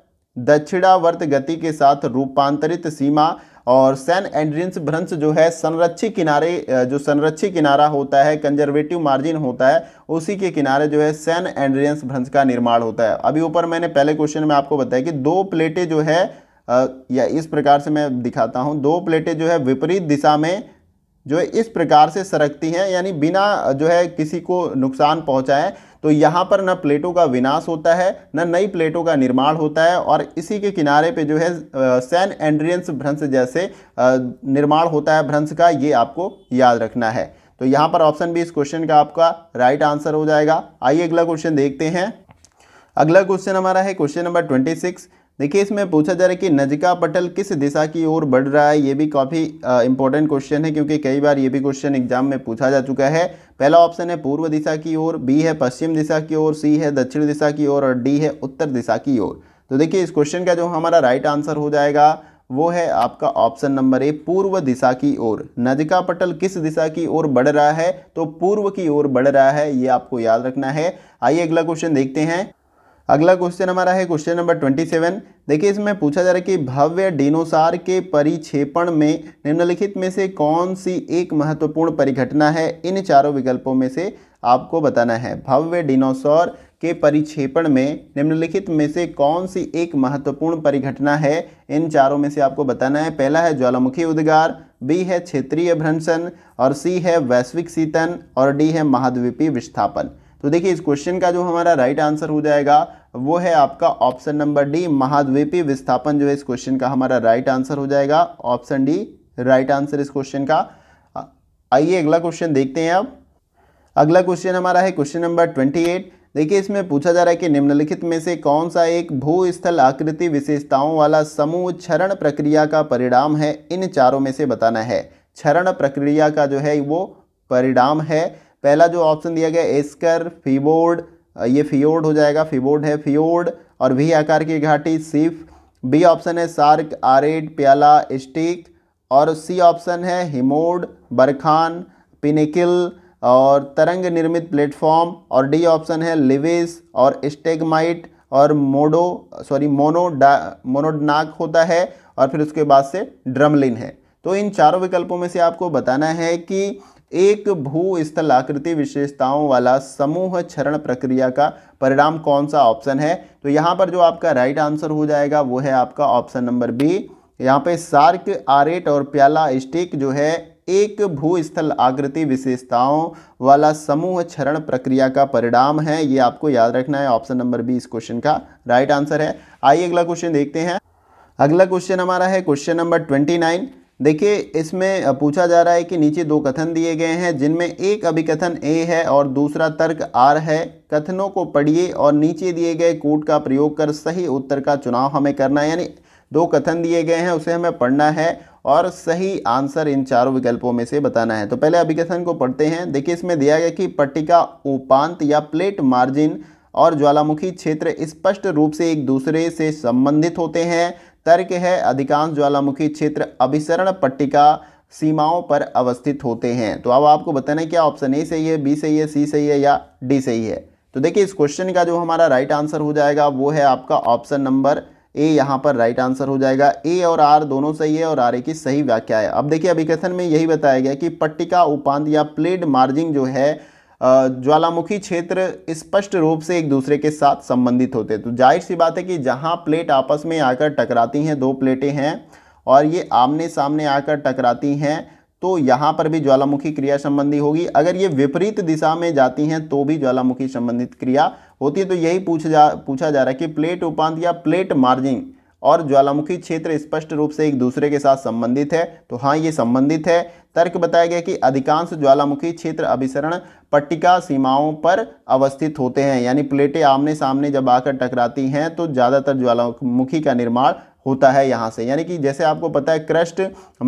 दक्षिणावर्त गति के साथ रूपांतरित सीमा और सैन एंड्रियंस भ्रंश जो है संरक्षी किनारे जो संरक्षी किनारा होता है कंजर्वेटिव मार्जिन होता है उसी के किनारे जो है सैन एंड्रियंस भ्रंश का निर्माण होता है अभी ऊपर मैंने पहले क्वेश्चन में आपको बताया कि दो प्लेटें जो है या इस प्रकार से मैं दिखाता हूँ दो प्लेटें जो है विपरीत दिशा में जो है इस प्रकार से सरकती हैं यानी बिना जो है किसी को नुकसान पहुँचाए तो यहाँ पर न प्लेटों का विनाश होता है न नई प्लेटों का निर्माण होता है और इसी के किनारे पे जो है सैन एंड्रियंस भ्रंश जैसे निर्माण होता है भ्रंश का ये आपको याद रखना है तो यहाँ पर ऑप्शन बी इस क्वेश्चन का आपका राइट आंसर हो जाएगा आइए अगला क्वेश्चन देखते हैं अगला क्वेश्चन हमारा है क्वेश्चन नंबर ट्वेंटी सिक्स देखिए इसमें पूछा जा रहा है कि नजिका पटल किस दिशा की ओर बढ़ रहा है ये भी काफ़ी इंपॉर्टेंट क्वेश्चन है क्योंकि कई बार ये भी क्वेश्चन एग्जाम में पूछा जा चुका है पहला ऑप्शन है पूर्व दिशा की ओर बी है पश्चिम दिशा की ओर सी है दक्षिण दिशा की ओर और डी है उत्तर दिशा की ओर तो देखिए इस क्वेश्चन का जो हमारा राइट आंसर हो जाएगा वो है आपका ऑप्शन नंबर ए पूर्व दिशा की ओर नजिका पटल किस दिशा की ओर बढ़ रहा है तो पूर्व की ओर बढ़ रहा है ये आपको याद रखना है आइए अगला क्वेश्चन देखते हैं अगला क्वेश्चन हमारा है क्वेश्चन नंबर ट्वेंटी सेवन देखिए इसमें पूछा जा रहा है कि भव्य डिनोसार के परिक्षेपण में निम्नलिखित में से कौन सी एक महत्वपूर्ण परिघटना है इन चारों विकल्पों में से आपको बताना है भव्य डिनोसौर के परिक्षेपण में निम्नलिखित में से कौन सी एक महत्वपूर्ण परिघटना है इन चारों में से आपको बताना है पहला है ज्वालामुखी उद्गार बी है क्षेत्रीय भ्रंशन और सी है वैश्विक सीतन और डी है महाद्वीपीय विस्थापन तो देखिए इस क्वेश्चन का जो हमारा राइट आंसर हो जाएगा वो है आपका ऑप्शन नंबर डी महाद्वीपी विस्थापन जो है इस क्वेश्चन का हमारा राइट आंसर हो जाएगा ऑप्शन डी राइट आंसर इस क्वेश्चन का आइए अगला क्वेश्चन देखते हैं अब अगला क्वेश्चन हमारा है क्वेश्चन नंबर ट्वेंटी एट देखिए इसमें पूछा जा रहा है कि निम्नलिखित में से कौन सा एक भूस्थल आकृति विशेषताओं वाला समूह क्षरण प्रक्रिया का परिणाम है इन चारों में से बताना है क्षरण प्रक्रिया का जो है वो परिणाम है पहला जो ऑप्शन दिया गया एस्कर फीबोर्ड ये फियोर्ड हो जाएगा फीबोर्ड है फियोर्ड और वी आकार की घाटी सिफ बी ऑप्शन है सार्क आरेड प्याला स्टिक और सी ऑप्शन है हिमोड बरखान पिनिकल और तरंग निर्मित प्लेटफॉर्म और डी ऑप्शन है लिविस और स्टेगमाइट और मोडो सॉरी मोनोडा मोनोडनाक होता है और फिर उसके बाद से ड्रमलिन है तो इन चारों विकल्पों में से आपको बताना है कि एक भू स्थल आकृति विशेषताओं वाला समूह क्षरण प्रक्रिया का परिणाम कौन सा ऑप्शन है तो यहाँ पर जो आपका राइट आंसर हो जाएगा वो है आपका ऑप्शन नंबर बी यहाँ पे सार्क आरेट और प्याला स्टिक जो है एक भू स्थल आकृति विशेषताओं वाला समूह क्षरण प्रक्रिया का परिणाम है ये आपको याद रखना है ऑप्शन नंबर बी इस क्वेश्चन का राइट आंसर है आइए अगला क्वेश्चन देखते हैं अगला क्वेश्चन हमारा है क्वेश्चन नंबर ट्वेंटी नाइन देखिए इसमें पूछा जा रहा है कि नीचे दो कथन दिए गए हैं जिनमें एक अभिकथन ए है और दूसरा तर्क आर है कथनों को पढ़िए और नीचे दिए गए कूट का प्रयोग कर सही उत्तर का चुनाव हमें करना है यानी दो कथन दिए गए हैं उसे हमें पढ़ना है और सही आंसर इन चारों विकल्पों में से बताना है तो पहले अभिकथन को पढ़ते हैं देखिए इसमें दिया गया कि पट्टिका उपांत या प्लेट मार्जिन और ज्वालामुखी क्षेत्र स्पष्ट रूप से एक दूसरे से संबंधित होते हैं तर्क है अधिकांश ज्वालामुखी क्षेत्र अभिसरण पट्टिका सीमाओं पर अवस्थित होते हैं तो अब आपको बताना है क्या ऑप्शन ए सही है बी सही है सी सही है या डी सही है तो देखिए इस क्वेश्चन का जो हमारा राइट आंसर हो जाएगा वो है आपका ऑप्शन नंबर ए यहाँ पर राइट आंसर हो जाएगा ए और आर दोनों सही है और आर ए की सही व्याख्या है अब देखिए अभिकथन में यही बताया गया कि पट्टिका उपांत या प्लेड मार्जिंग जो है ज्वालामुखी क्षेत्र स्पष्ट रूप से एक दूसरे के साथ संबंधित होते हैं तो जाहिर सी बात है कि जहाँ प्लेट आपस में आकर टकराती हैं दो प्लेटें हैं और ये आमने सामने आकर टकराती हैं तो यहाँ पर भी ज्वालामुखी क्रिया संबंधी होगी अगर ये विपरीत दिशा में जाती हैं तो भी ज्वालामुखी संबंधित क्रिया होती है तो यही पूछ जा पूछा जा रहा है कि प्लेट उपांत या प्लेट मार्जिंग और ज्वालामुखी क्षेत्र स्पष्ट रूप से एक दूसरे के साथ संबंधित है तो हाँ ये संबंधित है तर्क बताया गया कि अधिकांश ज्वालामुखी क्षेत्र अभिसरण पट्टिका सीमाओं पर अवस्थित होते हैं यानी प्लेटें आमने सामने जब आकर टकराती हैं तो ज़्यादातर ज्वालामुखी का निर्माण होता है यहाँ से यानी कि जैसे आपको पता है क्रस्ट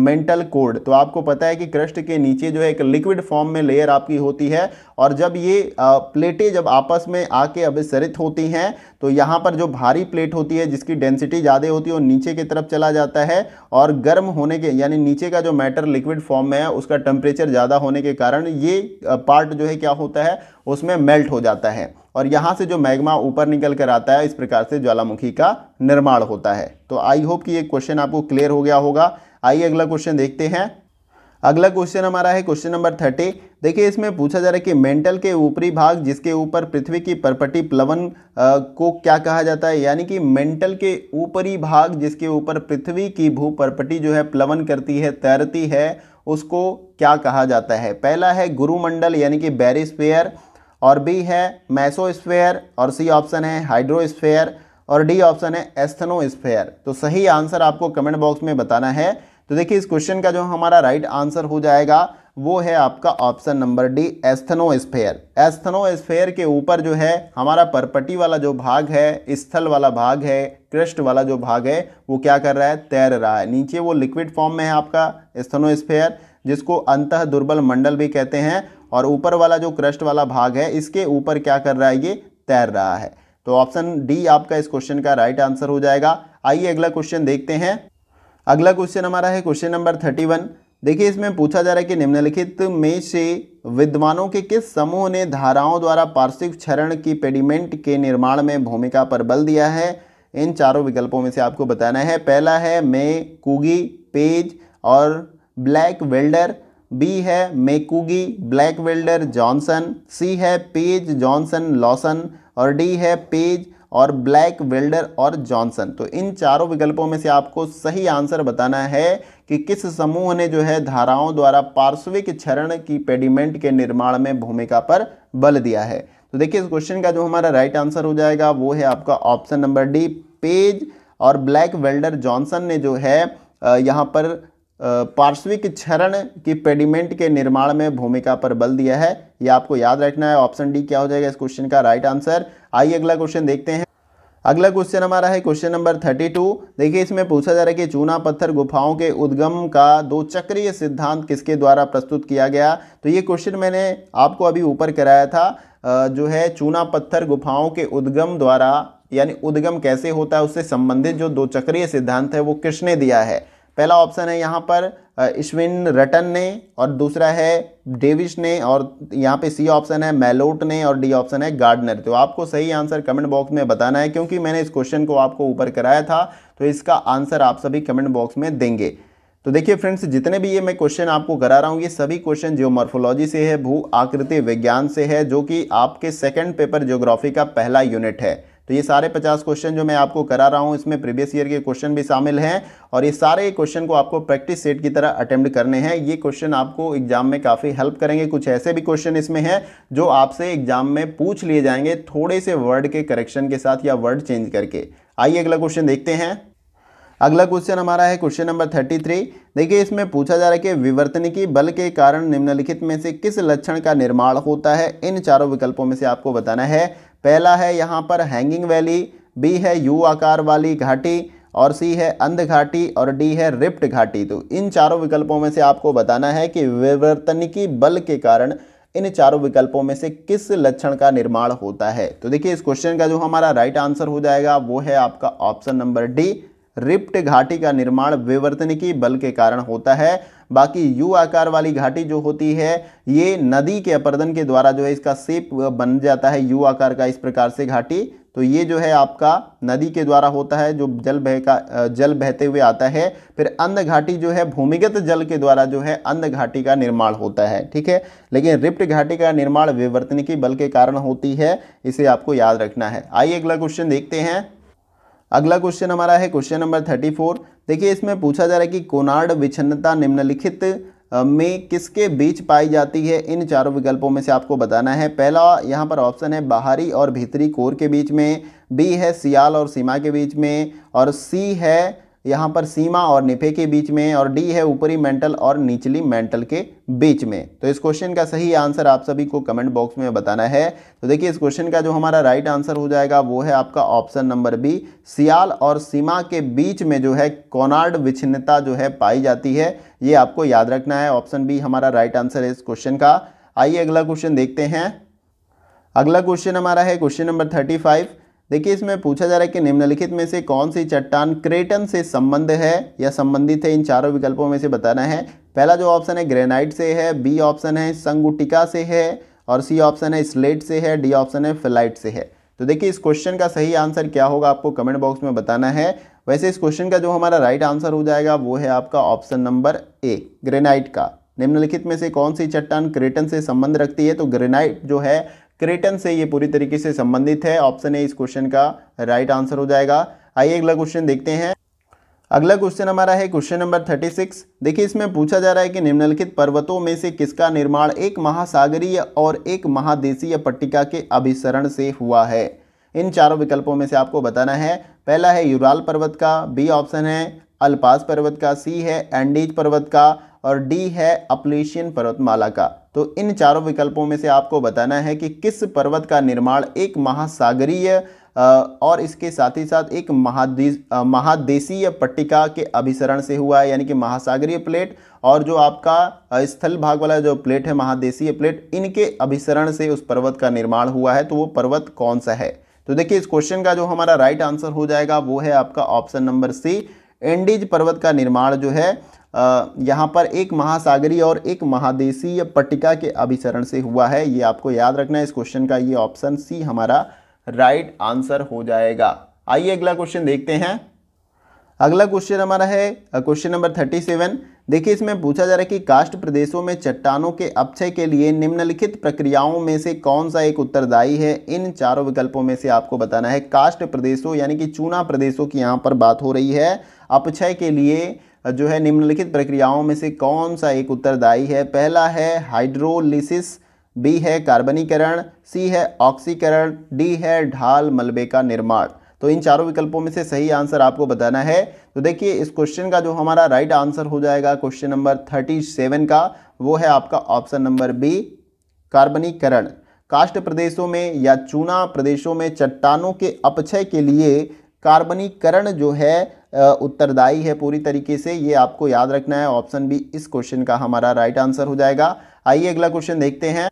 मेंटल कोड तो आपको पता है कि क्रस्ट के नीचे जो है एक लिक्विड फॉर्म में लेयर आपकी होती है और जब ये प्लेटें जब आपस में आके अभिसरित होती हैं तो यहाँ पर जो भारी प्लेट होती है जिसकी डेंसिटी ज़्यादा होती है वो नीचे की तरफ चला जाता है और गर्म होने के यानी नीचे का जो मैटर लिक्विड फॉर्म में है उसका टेम्परेचर ज़्यादा होने के कारण ये पार्ट जो है क्या होता है उसमें मेल्ट हो जाता है और यहाँ से जो मैग्मा ऊपर निकल कर आता है इस प्रकार से ज्वालामुखी का निर्माण होता है तो आई होप कि ये क्वेश्चन आपको क्लियर हो गया होगा आइए अगला क्वेश्चन देखते हैं अगला क्वेश्चन हमारा है क्वेश्चन नंबर थर्टी देखिए इसमें पूछा जा रहा है कि मेंटल के ऊपरी भाग जिसके ऊपर पृथ्वी की परपटी प्लवन को क्या कहा जाता है यानी कि मेंटल के ऊपरी भाग जिसके ऊपर पृथ्वी की भू परपटी जो है प्लवन करती है तैरती है उसको क्या कहा जाता है पहला है गुरुमंडल यानी कि बैरिस्पेयर और बी है मैसोस्फेयर और सी ऑप्शन है हाइड्रोस्फेयर और डी ऑप्शन है एस्थनोस्फेयर तो सही आंसर आपको कमेंट बॉक्स में बताना है तो देखिए इस क्वेश्चन का जो हमारा राइट आंसर हो जाएगा वो है आपका option number D asthenosphere asthenosphere के ऊपर जो है हमारा परपटी वाला जो भाग है स्थल वाला भाग है क्रिस्ट वाला जो भाग है वो क्या कर रहा है तैर रहा है नीचे वो लिक्विड फॉर्म में है आपका एस्थनोस्फेयर जिसको अंत दुर्बल मंडल भी कहते हैं और ऊपर वाला जो क्रस्ट वाला भाग है इसके ऊपर क्या कर रहा है ये तैर रहा है तो ऑप्शन डी आपका इस क्वेश्चन का राइट आंसर हो जाएगा आइए अगला क्वेश्चन देखते हैं अगला क्वेश्चन हमारा है क्वेश्चन नंबर थर्टी वन देखिए इसमें पूछा जा रहा है कि निम्नलिखित में से विद्वानों के किस समूह ने धाराओं द्वारा पार्श्विक क्षरण की पेडिमेंट के निर्माण में भूमिका पर बल दिया है इन चारों विकल्पों में से आपको बताना है पहला है मे कुगी पेज और ब्लैक वेल्डर बी है मेकुगी ब्लैक वेल्डर जॉनसन सी है पेज जॉनसन लॉसन और डी है पेज और ब्लैक वेल्डर और जॉनसन तो इन चारों विकल्पों में से आपको सही आंसर बताना है कि किस समूह ने जो है धाराओं द्वारा पार्श्विक क्षरण की पेडिमेंट के निर्माण में भूमिका पर बल दिया है तो देखिए इस क्वेश्चन का जो हमारा राइट आंसर हो जाएगा वो है आपका ऑप्शन नंबर डी पेज और ब्लैक वेल्डर जॉनसन ने जो है यहाँ पर पार्श्विक क्षरण की पेडिमेंट के निर्माण में भूमिका पर बल दिया है ये आपको याद रखना है ऑप्शन डी क्या हो जाएगा इस क्वेश्चन का राइट आंसर आइए अगला क्वेश्चन देखते हैं अगला क्वेश्चन हमारा है क्वेश्चन नंबर थर्टी टू देखिए इसमें पूछा जा रहा है कि चूना पत्थर गुफाओं के उद्गम का दो चक्रीय सिद्धांत किसके द्वारा प्रस्तुत किया गया तो ये क्वेश्चन मैंने आपको अभी ऊपर कराया था जो है चूना पत्थर गुफाओं के उद्गम द्वारा यानी उद्गम कैसे होता है उससे संबंधित जो दो चक्रीय सिद्धांत है वो किसने दिया है पहला ऑप्शन है यहाँ पर इश्विन रटन ने और दूसरा है डेविस ने और यहाँ पे सी ऑप्शन है मेलोट ने और डी ऑप्शन है गार्डनर तो आपको सही आंसर कमेंट बॉक्स में बताना है क्योंकि मैंने इस क्वेश्चन को आपको ऊपर कराया था तो इसका आंसर आप सभी कमेंट बॉक्स में देंगे तो देखिए फ्रेंड्स जितने भी ये मैं क्वेश्चन आपको करा रहा हूँ ये सभी क्वेश्चन जियोमॉर्फोलॉजी से है भू आकृति विज्ञान से है जो कि आपके सेकंड पेपर जियोग्राफी का पहला यूनिट है तो ये सारे पचास क्वेश्चन जो मैं आपको करा रहा हूँ इसमें प्रीवियस ईयर के क्वेश्चन भी शामिल हैं और ये सारे क्वेश्चन को आपको प्रैक्टिस सेट की तरह अटेम्प्ट करने हैं ये क्वेश्चन आपको एग्जाम में काफ़ी हेल्प करेंगे कुछ ऐसे भी क्वेश्चन इसमें हैं जो आपसे एग्जाम में पूछ लिए जाएंगे थोड़े से वर्ड के करेक्शन के साथ या वर्ड चेंज करके आइए अगला क्वेश्चन देखते हैं अगला क्वेश्चन हमारा है क्वेश्चन नंबर थर्टी थ्री देखिए इसमें पूछा जा रहा है कि विवर्तनिकी बल के कारण निम्नलिखित में से किस लक्षण का निर्माण होता है इन चारों विकल्पों में से आपको बताना है पहला है यहाँ पर हैंगिंग वैली बी है यू आकार वाली घाटी और सी है अंध घाटी और डी है रिप्ट घाटी तो इन चारों विकल्पों में से आपको बताना है कि विवर्तनिकी बल के कारण इन चारों विकल्पों में से किस लक्षण का निर्माण होता है तो देखिए इस क्वेश्चन का जो हमारा राइट आंसर हो जाएगा वो है आपका ऑप्शन नंबर डी रिप्ट घाटी का निर्माण विवर्तनिकी बल के कारण होता है बाकी यू आकार वाली घाटी जो होती है ये नदी के अपर्दन के द्वारा जो है इसका सेप बन जाता है यू आकार का इस प्रकार से घाटी तो ये जो है आपका नदी के द्वारा होता है जो जल बह का जल बहते हुए आता है फिर अंध घाटी जो है भूमिगत जल के द्वारा जो है अंध घाटी का निर्माण होता है ठीक है लेकिन रिप्ट घाटी का निर्माण विवर्तनिकी बल के कारण होती है इसे आपको याद रखना है आइए अगला क्वेश्चन देखते हैं अगला क्वेश्चन हमारा है क्वेश्चन नंबर थर्टी फोर देखिए इसमें पूछा जा रहा है कि कोनार्ड विच्छिन्नता निम्नलिखित में किसके बीच पाई जाती है इन चारों विकल्पों में से आपको बताना है पहला यहाँ पर ऑप्शन है बाहरी और भीतरी कोर के बीच में बी है सियाल और सीमा के बीच में और सी है यहाँ पर सीमा और निफे के बीच में और डी है ऊपरी मेंटल और निचली मेंटल के बीच में तो इस क्वेश्चन का सही आंसर आप सभी को कमेंट बॉक्स में बताना है तो देखिए इस क्वेश्चन का जो हमारा राइट आंसर हो जाएगा वो है आपका ऑप्शन नंबर बी सियाल और सीमा के बीच में जो है कोनार्ड विच्छिन्नता जो है पाई जाती है ये आपको याद रखना है ऑप्शन बी हमारा राइट आंसर है इस क्वेश्चन का आइए अगला क्वेश्चन देखते हैं अगला क्वेश्चन हमारा है क्वेश्चन नंबर थर्टी फाइव देखिए इसमें पूछा जा रहा है कि निम्नलिखित में से कौन सी चट्टान क्रेटन से संबंध है या संबंधित है इन चारों विकल्पों में से बताना है पहला जो ऑप्शन है ग्रेनाइट से है बी ऑप्शन है संगुटिका से है और सी ऑप्शन है स्लेट से है डी ऑप्शन है फ्लाइट से है तो देखिए इस क्वेश्चन का सही आंसर क्या होगा आपको कमेंट बॉक्स में बताना है वैसे इस क्वेश्चन का जो हमारा राइट आंसर हो जाएगा वो है आपका ऑप्शन नंबर ए ग्रेनाइट का निम्नलिखित में से कौन सी चट्टान क्रेटन से संबंध रखती है तो ग्रेनाइट जो है क्रेटन से ये पूरी तरीके से संबंधित है ऑप्शन ए इस क्वेश्चन का राइट आंसर हो जाएगा आइए अगला क्वेश्चन देखते हैं अगला क्वेश्चन हमारा है क्वेश्चन नंबर थर्टी सिक्स देखिए इसमें पूछा जा रहा है कि निम्नलिखित पर्वतों में से किसका निर्माण एक महासागरीय और एक महादेशीय पट्टिका के अभिसरण से हुआ है इन चारों विकल्पों में से आपको बताना है पहला है यूराल पर्वत का बी ऑप्शन है अल्पास पर्वत का सी है एंडीज पर्वत का और डी है अपलेशियन पर्वतमाला का तो इन चारों विकल्पों में से आपको बताना है कि किस पर्वत का निर्माण एक महासागरीय और इसके साथ ही साथ एक महादेश महादेशीय पट्टिका के अभिसरण से हुआ है यानी कि महासागरीय प्लेट और जो आपका स्थल भाग वाला जो प्लेट है महादेशीय प्लेट इनके अभिसरण से उस पर्वत का निर्माण हुआ है तो वो पर्वत कौन सा है तो देखिए इस क्वेश्चन का जो हमारा राइट आंसर हो जाएगा वो है आपका ऑप्शन नंबर सी एंडीज पर्वत का निर्माण जो है यहाँ पर एक महासागरीय और एक महादेशीय पट्टिका के अभिसरण से हुआ है ये आपको याद रखना है इस क्वेश्चन का ये ऑप्शन सी हमारा राइट आंसर हो जाएगा आइए अगला क्वेश्चन देखते हैं अगला क्वेश्चन हमारा है क्वेश्चन नंबर थर्टी सेवन देखिए इसमें पूछा जा रहा है कि काष्ट प्रदेशों में चट्टानों के अपचय के लिए निम्नलिखित प्रक्रियाओं में से कौन सा एक उत्तरदायी है इन चारों विकल्पों में से आपको बताना है काष्ट प्रदेशों यानी कि चूना प्रदेशों की यहाँ पर बात हो रही है अपक्षय के लिए जो है निम्नलिखित प्रक्रियाओं में से कौन सा एक उत्तरदायी है पहला है हाइड्रोलिसिस बी है कार्बनीकरण सी है ऑक्सीकरण डी है ढाल मलबे का निर्माण तो इन चारों विकल्पों में से सही आंसर आपको बताना है तो देखिए इस क्वेश्चन का जो हमारा राइट आंसर हो जाएगा क्वेश्चन नंबर थर्टी सेवन का वो है आपका ऑप्शन नंबर बी कार्बनीकरण काष्ट प्रदेशों में या चूना प्रदेशों में चट्टानों के अपचय के लिए कार्बनीकरण जो है उत्तरदायी है पूरी तरीके से ये आपको याद रखना है ऑप्शन बी इस क्वेश्चन का हमारा राइट आंसर हो जाएगा आइए अगला क्वेश्चन देखते हैं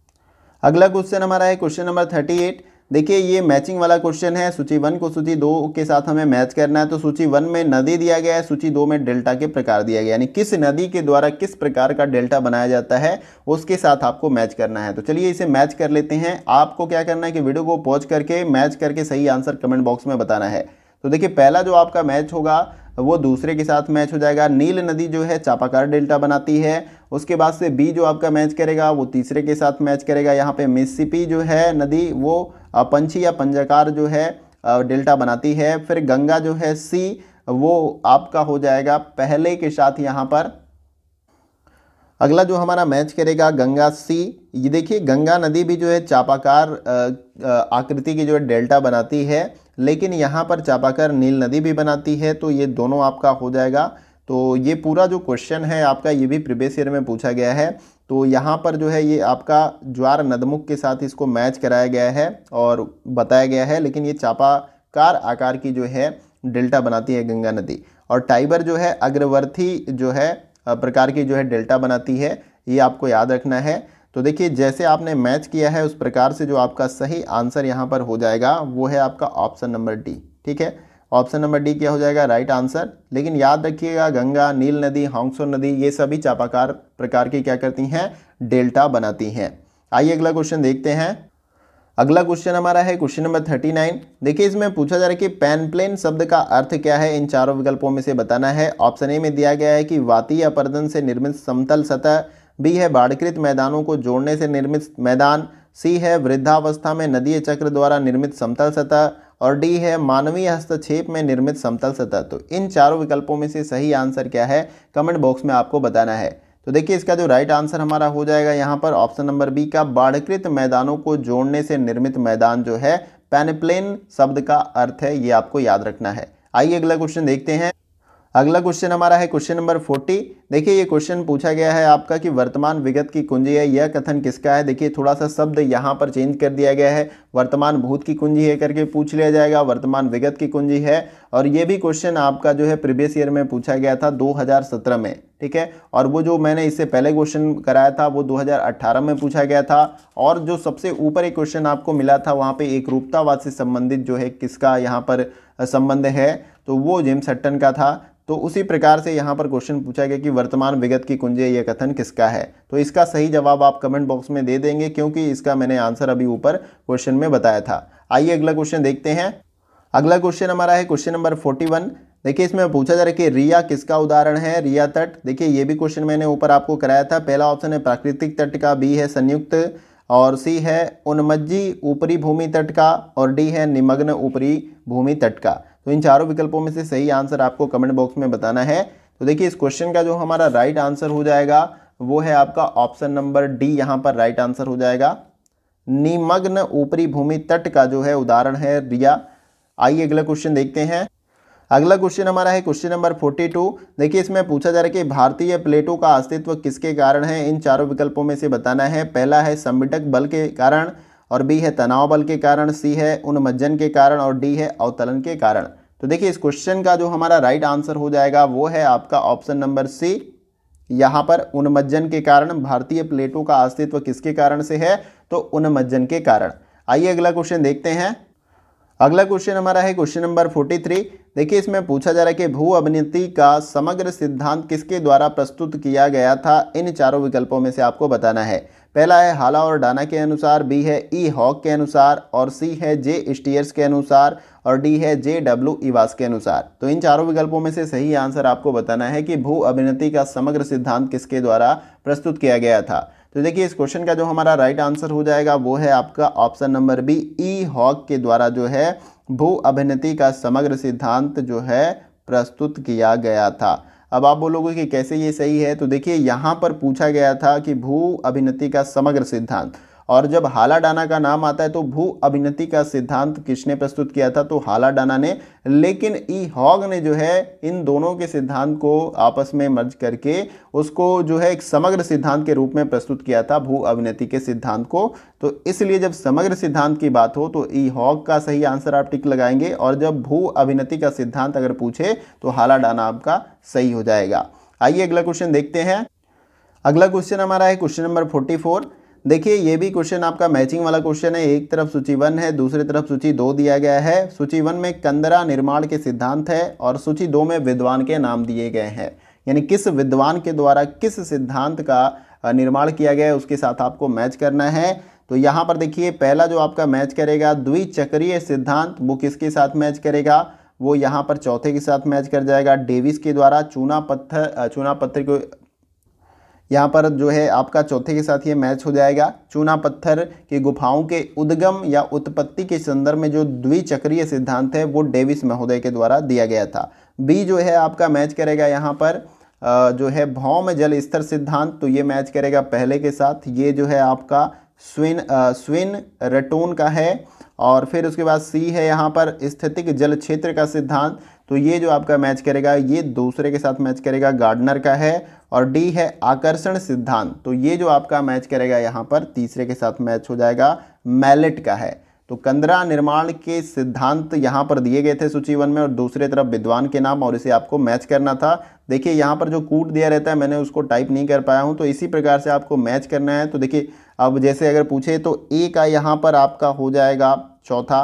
अगला क्वेश्चन हमारा है क्वेश्चन नंबर थर्टी एट देखिए ये मैचिंग वाला क्वेश्चन है सूची वन को सूची दो के साथ हमें मैच करना है तो सूची वन में नदी दिया गया है सूची दो में डेल्टा के प्रकार दिया गया यानी किस नदी के द्वारा किस प्रकार का डेल्टा बनाया जाता है उसके साथ आपको मैच करना है तो चलिए इसे मैच कर लेते हैं आपको क्या करना है कि वीडियो को पॉज करके मैच करके सही आंसर कमेंट बॉक्स में बताना है तो देखिए पहला जो आपका मैच होगा वो दूसरे के साथ मैच हो जाएगा नील नदी जो है चापाकार डेल्टा बनाती है उसके बाद से बी जो आपका मैच करेगा वो तीसरे के साथ मैच करेगा यहाँ पे मिसिपी जो है नदी वो पंछी या पंजाकार जो है डेल्टा बनाती है फिर गंगा जो है सी वो आपका हो जाएगा पहले के साथ यहाँ पर अगला जो हमारा मैच करेगा गंगा सी ये देखिए गंगा नदी भी जो है चापाकार आकृति की जो है डेल्टा बनाती है लेकिन यहाँ पर चापाकर नील नदी भी बनाती है तो ये दोनों आपका हो जाएगा तो ये पूरा जो क्वेश्चन है आपका ये भी प्रीवियस ईयर में पूछा गया है तो यहाँ पर जो है ये आपका ज्वार नदमुख के साथ इसको मैच कराया गया है और बताया गया है लेकिन ये चापाकार आकार की जो है डेल्टा बनाती है गंगा नदी और टाइबर जो है अग्रवर्ती जो है प्रकार की जो है डेल्टा बनाती है ये आपको याद रखना है तो देखिए जैसे आपने मैच किया है उस प्रकार से जो आपका सही आंसर यहाँ पर हो जाएगा वो है आपका ऑप्शन नंबर डी ठीक है ऑप्शन नंबर डी क्या हो जाएगा राइट आंसर लेकिन याद रखिएगा गंगा नील नदी हांगसो नदी ये सभी चापाकार प्रकार की क्या करती हैं डेल्टा बनाती हैं आइए अगला क्वेश्चन देखते हैं अगला क्वेश्चन हमारा है क्वेश्चन नंबर थर्टी नाइन देखिए इसमें पूछा जा रहा है कि पैनप्लेन शब्द का अर्थ क्या है इन चारों विकल्पों में से बताना है ऑप्शन ए में दिया गया है कि वाती या पर्दन से निर्मित समतल सतह बी है बाढ़कृत मैदानों को जोड़ने से निर्मित मैदान सी है वृद्धावस्था में नदीय चक्र द्वारा निर्मित समतल सतह और डी है मानवीय हस्तक्षेप में निर्मित समतल सतह तो इन चारों विकल्पों में से सही आंसर क्या है कमेंट बॉक्स में आपको बताना है तो देखिए इसका जो राइट आंसर हमारा हो जाएगा यहाँ पर ऑप्शन नंबर बी का बाढ़कृत मैदानों को जोड़ने से निर्मित मैदान जो है पेनप्लेन शब्द का अर्थ है ये आपको याद रखना है आइए अगला क्वेश्चन देखते हैं अगला क्वेश्चन हमारा है क्वेश्चन नंबर फोर्टी देखिए ये क्वेश्चन पूछा गया है आपका कि वर्तमान विगत की कुंजी है यह कथन किसका है देखिए थोड़ा सा शब्द यहाँ पर चेंज कर दिया गया है वर्तमान भूत की कुंजी है करके पूछ लिया जाएगा वर्तमान विगत की कुंजी है और ये भी क्वेश्चन आपका जो है प्रीवियस ईयर में पूछा गया था दो में ठीक है और वो जो मैंने इससे पहले क्वेश्चन कराया था वो 2018 में पूछा गया था और जो सबसे ऊपर एक क्वेश्चन आपको मिला था वहाँ पे एक रूपतावाद से संबंधित जो है किसका यहाँ पर संबंध है तो वो जेम्स हट्टन का था तो उसी प्रकार से यहाँ पर क्वेश्चन पूछा गया कि वर्तमान विगत की कुंजी यह कथन किसका है तो इसका सही जवाब आप कमेंट बॉक्स में दे देंगे क्योंकि इसका मैंने आंसर अभी ऊपर क्वेश्चन में बताया था आइए अगला क्वेश्चन देखते हैं अगला क्वेश्चन हमारा है क्वेश्चन नंबर फोर्टी वन देखिए इसमें पूछा जा रहा है कि रिया किसका उदाहरण है रिया तट देखिए ये भी क्वेश्चन मैंने ऊपर आपको कराया था पहला ऑप्शन है प्राकृतिक तट का बी है संयुक्त और सी है उन्मज्जी ऊपरी भूमि तट का और डी है निमग्न ऊपरी भूमि तट का तो इन चारों विकल्पों में से सही आंसर आपको कमेंट बॉक्स में बताना है तो देखिए इस क्वेश्चन का जो हमारा राइट आंसर हो जाएगा वो है आपका ऑप्शन नंबर डी यहाँ पर राइट आंसर हो जाएगा निमग्न ऊपरी भूमि तट का जो है उदाहरण है रिया आइए अगला क्वेश्चन देखते हैं अगला क्वेश्चन हमारा है क्वेश्चन नंबर फोर्टी टू देखिए इसमें पूछा जा रहा है कि भारतीय प्लेटों का अस्तित्व किसके कारण है इन चारों विकल्पों में से बताना है पहला है संबिटक बल के कारण और बी है तनाव बल के कारण सी है उन्मज्जन के कारण और डी है अवतलन के कारण तो देखिए इस क्वेश्चन का जो हमारा राइट आंसर हो जाएगा वो है आपका ऑप्शन नंबर सी यहाँ पर उन्मज्जन के कारण भारतीय प्लेटों का अस्तित्व किसके कारण से है तो उन्मज्जन के कारण आइए अगला क्वेश्चन देखते हैं अगला क्वेश्चन हमारा है क्वेश्चन नंबर फोर्टी थ्री देखिए इसमें पूछा जा रहा है कि भू अभिनीति का समग्र सिद्धांत किसके द्वारा प्रस्तुत किया गया था इन चारों विकल्पों में से आपको बताना है पहला है हाला और डाना के अनुसार बी है ई हॉक के अनुसार और सी है जे स्टीयर्स के अनुसार और डी है जे डब्ल्यू इवास के अनुसार तो इन चारों विकल्पों में से सही आंसर आपको बताना है कि भू अभिनति का समग्र सिद्धांत किसके द्वारा प्रस्तुत किया गया था तो देखिए इस क्वेश्चन का जो हमारा राइट आंसर हो जाएगा वो है आपका ऑप्शन नंबर बी ई हॉक के द्वारा जो है भू अभिनति का समग्र सिद्धांत जो है प्रस्तुत किया गया था अब आप बोलोगे कि कैसे ये सही है तो देखिए यहाँ पर पूछा गया था कि भू अभिनति का समग्र सिद्धांत और जब हालाडाना का नाम आता है तो भू अभिनति का सिद्धांत किसने प्रस्तुत किया था तो हालाडाना ने लेकिन ई हॉग ने जो है इन दोनों के सिद्धांत को आपस में मर्ज करके उसको जो है एक समग्र सिद्धांत के रूप में प्रस्तुत किया था भू अभिनति के सिद्धांत को तो इसलिए जब समग्र सिद्धांत की बात हो तो ई हॉग का सही आंसर आप टिक लगाएंगे और जब भू अभिनति का सिद्धांत अगर पूछे तो हालाडाना आपका सही हो जाएगा आइए अगला क्वेश्चन देखते हैं अगला क्वेश्चन हमारा है क्वेश्चन नंबर फोर्टी फोर देखिए ये भी क्वेश्चन आपका मैचिंग वाला क्वेश्चन है एक तरफ सूची वन है दूसरी तरफ सूची दो दिया गया है सूची वन में कंदरा निर्माण के सिद्धांत है और सूची दो में विद्वान के नाम दिए गए हैं यानी किस विद्वान के द्वारा किस सिद्धांत का निर्माण किया गया है उसके साथ आपको मैच करना है तो यहाँ पर देखिए पहला जो आपका मैच करेगा द्विचक्रीय सिद्धांत वो किसके साथ मैच करेगा वो यहाँ पर चौथे के साथ मैच कर जाएगा डेविस के द्वारा चूना पत्थर चूना पत्थर को यहाँ पर जो है आपका चौथे के साथ ये मैच हो जाएगा चूना पत्थर की गुफाओं के उद्गम या उत्पत्ति के संदर्भ में जो द्विचक्रीय सिद्धांत है वो डेविस महोदय के द्वारा दिया गया था बी जो है आपका मैच करेगा यहाँ पर जो है भौम जल स्तर सिद्धांत तो ये मैच करेगा पहले के साथ ये जो है आपका स्विन स्विन रेटोन का है और फिर उसके बाद सी है यहाँ पर स्थितिक जल क्षेत्र का सिद्धांत तो ये जो आपका मैच करेगा ये दूसरे के साथ मैच करेगा गार्डनर का है और डी है आकर्षण सिद्धांत तो ये जो आपका मैच करेगा यहाँ पर तीसरे के साथ मैच हो जाएगा मैलेट का है तो कंदरा निर्माण के सिद्धांत यहाँ पर दिए गए थे सूची वन में और दूसरे तरफ विद्वान के नाम और इसे आपको मैच करना था देखिए यहाँ पर जो कूट दिया रहता है मैंने उसको टाइप नहीं कर पाया हूँ तो इसी प्रकार से आपको मैच करना है तो देखिए अब जैसे अगर पूछे तो ए का यहाँ पर आपका हो जाएगा चौथा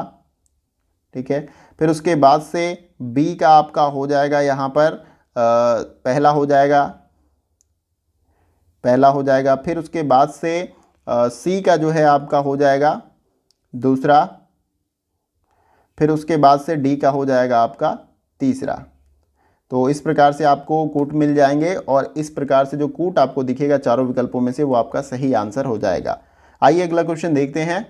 ठीक है फिर उसके बाद से बी का आपका हो जाएगा यहाँ पर आ, पहला हो जाएगा पहला हो जाएगा फिर उसके बाद से सी का जो है आपका हो जाएगा दूसरा फिर उसके बाद से डी का हो जाएगा आपका तीसरा तो इस प्रकार से आपको कूट मिल जाएंगे और इस प्रकार से जो कूट आपको दिखेगा चारों विकल्पों में से वो आपका सही आंसर हो जाएगा आइए अगला क्वेश्चन देखते हैं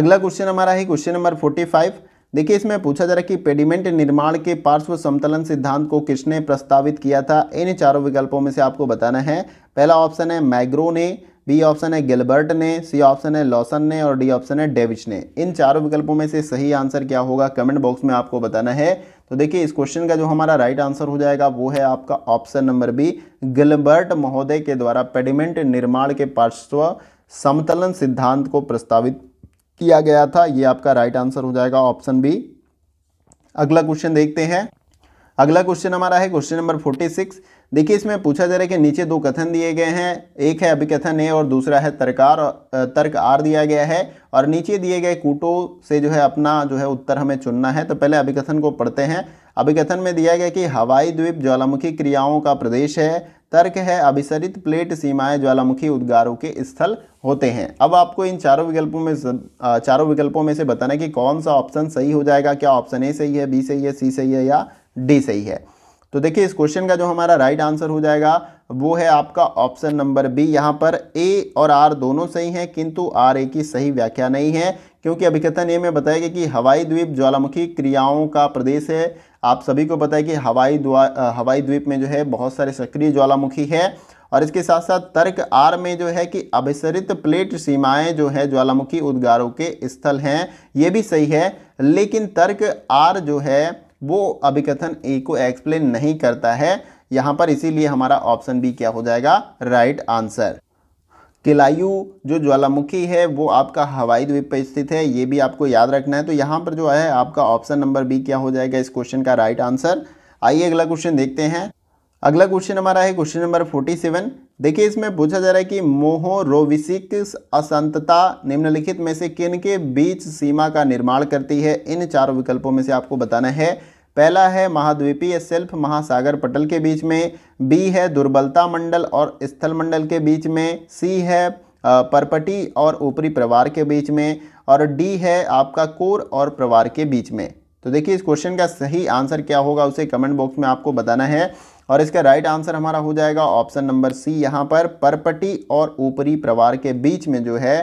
अगला क्वेश्चन हमारा है क्वेश्चन नंबर फोर्टी फाइव देखिए इसमें पूछा जा रहा है कि पेडिमेंट निर्माण के पार्श्व समतलन सिद्धांत को किसने प्रस्तावित किया था इन चारों विकल्पों में से आपको बताना है पहला ऑप्शन है मैग्रो ने बी ऑप्शन है गिलबर्ट ने सी ऑप्शन है लॉसन ने और डी ऑप्शन है डेविच ने इन चारों विकल्पों में से सही आंसर क्या होगा कमेंट बॉक्स में आपको बताना है तो देखिए इस क्वेश्चन का जो हमारा राइट आंसर हो जाएगा वो है आपका ऑप्शन नंबर बी गिलबर्ट महोदय के द्वारा पेडिमेंट निर्माण के पार्श्व समतलन सिद्धांत को प्रस्तावित किया गया था ये आपका राइट आंसर हो जाएगा ऑप्शन बी अगला क्वेश्चन देखते हैं अगला क्वेश्चन हमारा है क्वेश्चन नंबर फोर्टी सिक्स देखिए इसमें पूछा जा रहा है कि नीचे दो कथन दिए गए हैं एक है अभिकथन ए और दूसरा है तर्कार तर्क आर दिया गया है और नीचे दिए गए कूटों से जो है अपना जो है उत्तर हमें चुनना है तो पहले अभिकथन को पढ़ते हैं अभिकथन में दिया गया कि हवाई द्वीप ज्वालामुखी क्रियाओं का प्रदेश है तर्क है अभिसरित प्लेट सीमाएं ज्वालामुखी उद्गारों के स्थल होते हैं अब आपको इन चारों विकल्पों में चारों विकल्पों में से बताना कि कौन सा ऑप्शन सही हो जाएगा क्या ऑप्शन ए सही है बी सही है सी सही है या डी सही है तो देखिए इस क्वेश्चन का जो हमारा राइट आंसर हो जाएगा वो है आपका ऑप्शन नंबर बी यहाँ पर ए और आर दोनों सही हैं किंतु आर ए की सही व्याख्या नहीं है क्योंकि अभिकथन ए में बताया गया कि हवाई द्वीप ज्वालामुखी क्रियाओं का प्रदेश है आप सभी को पता है कि हवाई द्वा हवाई द्वीप में जो है बहुत सारे सक्रिय ज्वालामुखी है और इसके साथ साथ तर्क आर में जो है कि अभिसरित प्लेट सीमाएं जो है ज्वालामुखी उद्गारों के स्थल हैं ये भी सही है लेकिन तर्क आर जो है वो अभिकथन ए को एक्सप्लेन नहीं करता है यहाँ पर इसीलिए हमारा ऑप्शन बी क्या हो जाएगा राइट right आंसर किलायु जो ज्वालामुखी है वो आपका हवाई द्वीप पर स्थित है ये भी आपको याद रखना है तो यहाँ पर जो है आपका ऑप्शन नंबर बी क्या हो जाएगा इस क्वेश्चन का राइट आंसर आइए अगला क्वेश्चन देखते हैं अगला क्वेश्चन हमारा है क्वेश्चन नंबर फोर्टी सेवन देखिए इसमें पूछा जा रहा है कि मोहोरोविसिक असंतता निम्नलिखित में से किन के बीच सीमा का निर्माण करती है इन चारों विकल्पों में से आपको बताना है पहला है महाद्वीपीय सेल्फ महासागर पटल के बीच में बी है दुर्बलता मंडल और स्थल मंडल के बीच में सी है परपटी और ऊपरी प्रवार के बीच में और डी है आपका कोर और प्रवार के बीच में तो देखिए इस क्वेश्चन का सही आंसर क्या होगा उसे कमेंट बॉक्स में आपको बताना है और इसका राइट आंसर हमारा हो जाएगा ऑप्शन नंबर सी यहाँ पर परपटी और ऊपरी प्रवार के बीच में जो है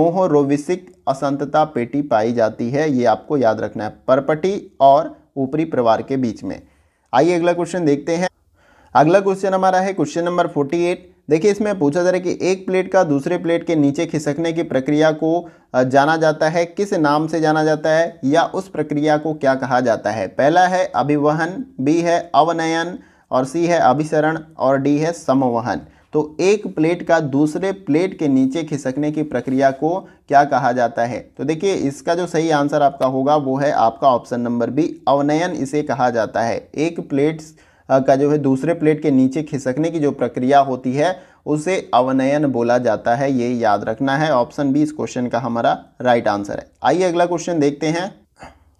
मोहरोविसिक असंतता पेटी पाई जाती है ये आपको याद रखना है परपटी और ऊपरी परिवार के बीच में आइए अगला क्वेश्चन देखते हैं अगला क्वेश्चन हमारा है क्वेश्चन नंबर फोर्टी एट देखिए इसमें पूछा जा रहा है कि एक प्लेट का दूसरे प्लेट के नीचे खिसकने की प्रक्रिया को जाना जाता है किस नाम से जाना जाता है या उस प्रक्रिया को क्या कहा जाता है पहला है अभिवहन बी है अवनयन और सी है अभिसरण और डी है समवहन तो एक प्लेट का दूसरे प्लेट के नीचे खिसकने की प्रक्रिया को क्या कहा जाता है तो देखिए इसका जो सही आंसर आपका होगा वो है आपका ऑप्शन नंबर बी अवनयन इसे कहा जाता है एक प्लेट का जो है दूसरे प्लेट के नीचे खिसकने की जो प्रक्रिया होती है उसे अवनयन बोला जाता है ये याद रखना है ऑप्शन बी इस क्वेश्चन का हमारा राइट आंसर है आइए अगला क्वेश्चन देखते हैं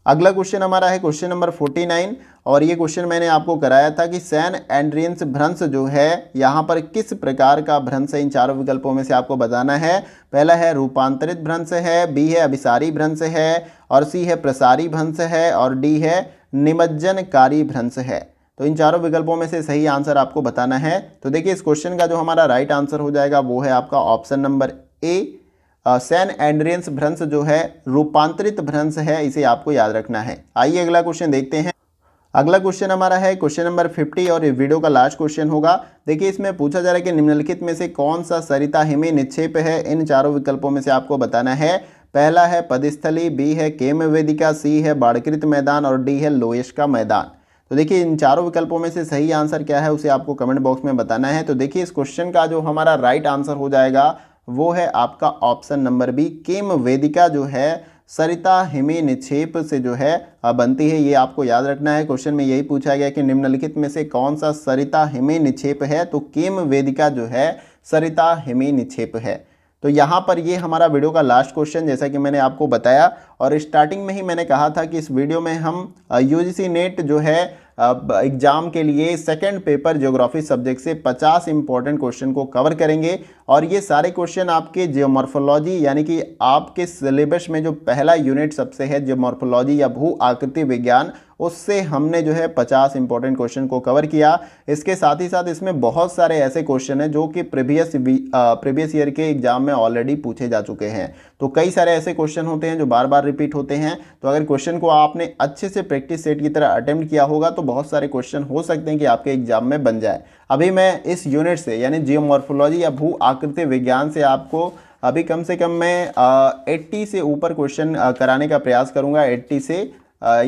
अगला क्वेश्चन हमारा है क्वेश्चन नंबर फोर्टी नाइन और ये क्वेश्चन मैंने आपको कराया था कि सैन एंड्रियंस भ्रंश जो है यहाँ पर किस प्रकार का भ्रंश है इन चारों विकल्पों में से आपको बताना है पहला है रूपांतरित भ्रंश है बी है अभिसारी भ्रंश है और सी है प्रसारी भ्रंश है और डी है निमज्जनकारी भ्रंश है तो इन चारों विकल्पों में से सही आंसर आपको बताना है तो देखिए इस क्वेश्चन का जो हमारा राइट आंसर हो जाएगा वो है आपका option number A San Andreas भ्रंश जो है रूपांतरित भ्रंश है इसे आपको याद रखना है आइए अगला क्वेश्चन देखते हैं अगला क्वेश्चन हमारा है क्वेश्चन नंबर 50 और ये वीडियो का लास्ट क्वेश्चन होगा देखिए इसमें पूछा जा रहा है कि निम्नलिखित में से कौन सा सरिता हिमी निक्षेप है इन चारों विकल्पों में से आपको बताना है पहला है पदस्थली बी है केम वेदिका सी है बाढ़कृत मैदान और डी है लोयश का मैदान तो देखिए इन चारों विकल्पों में से सही आंसर क्या है उसे आपको कमेंट बॉक्स में बताना है तो देखिए इस क्वेश्चन का जो हमारा राइट आंसर हो जाएगा वो है आपका ऑप्शन नंबर बी केम वेदिका जो है सरिता हिमे निक्षेप से जो है बनती है ये आपको याद रखना है क्वेश्चन में यही पूछा गया कि निम्नलिखित में से कौन सा सरिता हिमे निक्षेप है तो केम वेदिका जो है सरिता हिमे निक्षेप है तो यहाँ पर ये हमारा वीडियो का लास्ट क्वेश्चन जैसा कि मैंने आपको बताया और स्टार्टिंग में ही मैंने कहा था कि इस वीडियो में हम यूजीसी नेट जो है एग्ज़ाम के लिए सेकंड पेपर ज्योग्राफी सब्जेक्ट से 50 इंपॉर्टेंट क्वेश्चन को कवर करेंगे और ये सारे क्वेश्चन आपके जियोमॉर्फोलॉजी यानी कि आपके सिलेबस में जो पहला यूनिट सबसे है जियोमॉर्फोलॉजी या भू आकृति विज्ञान उससे हमने जो है पचास इंपॉर्टेंट क्वेश्चन को कवर किया इसके साथ ही साथ इसमें बहुत सारे ऐसे क्वेश्चन हैं जो कि प्रीवियस प्रीवियस ईयर के एग्जाम में ऑलरेडी पूछे जा चुके हैं तो कई सारे ऐसे क्वेश्चन होते हैं जो बार बार रिपीट होते हैं तो अगर क्वेश्चन को आपने अच्छे से प्रैक्टिस सेट की तरह अटैम्प्ट किया होगा तो बहुत सारे क्वेश्चन हो सकते हैं कि आपके एग्जाम में बन जाए अभी मैं इस यूनिट से यानी जियोमॉर्फोलॉजी या भू आकृति विज्ञान से आपको अभी कम से कम मैं एट्टी से ऊपर क्वेश्चन कराने का प्रयास करूँगा एट्टी से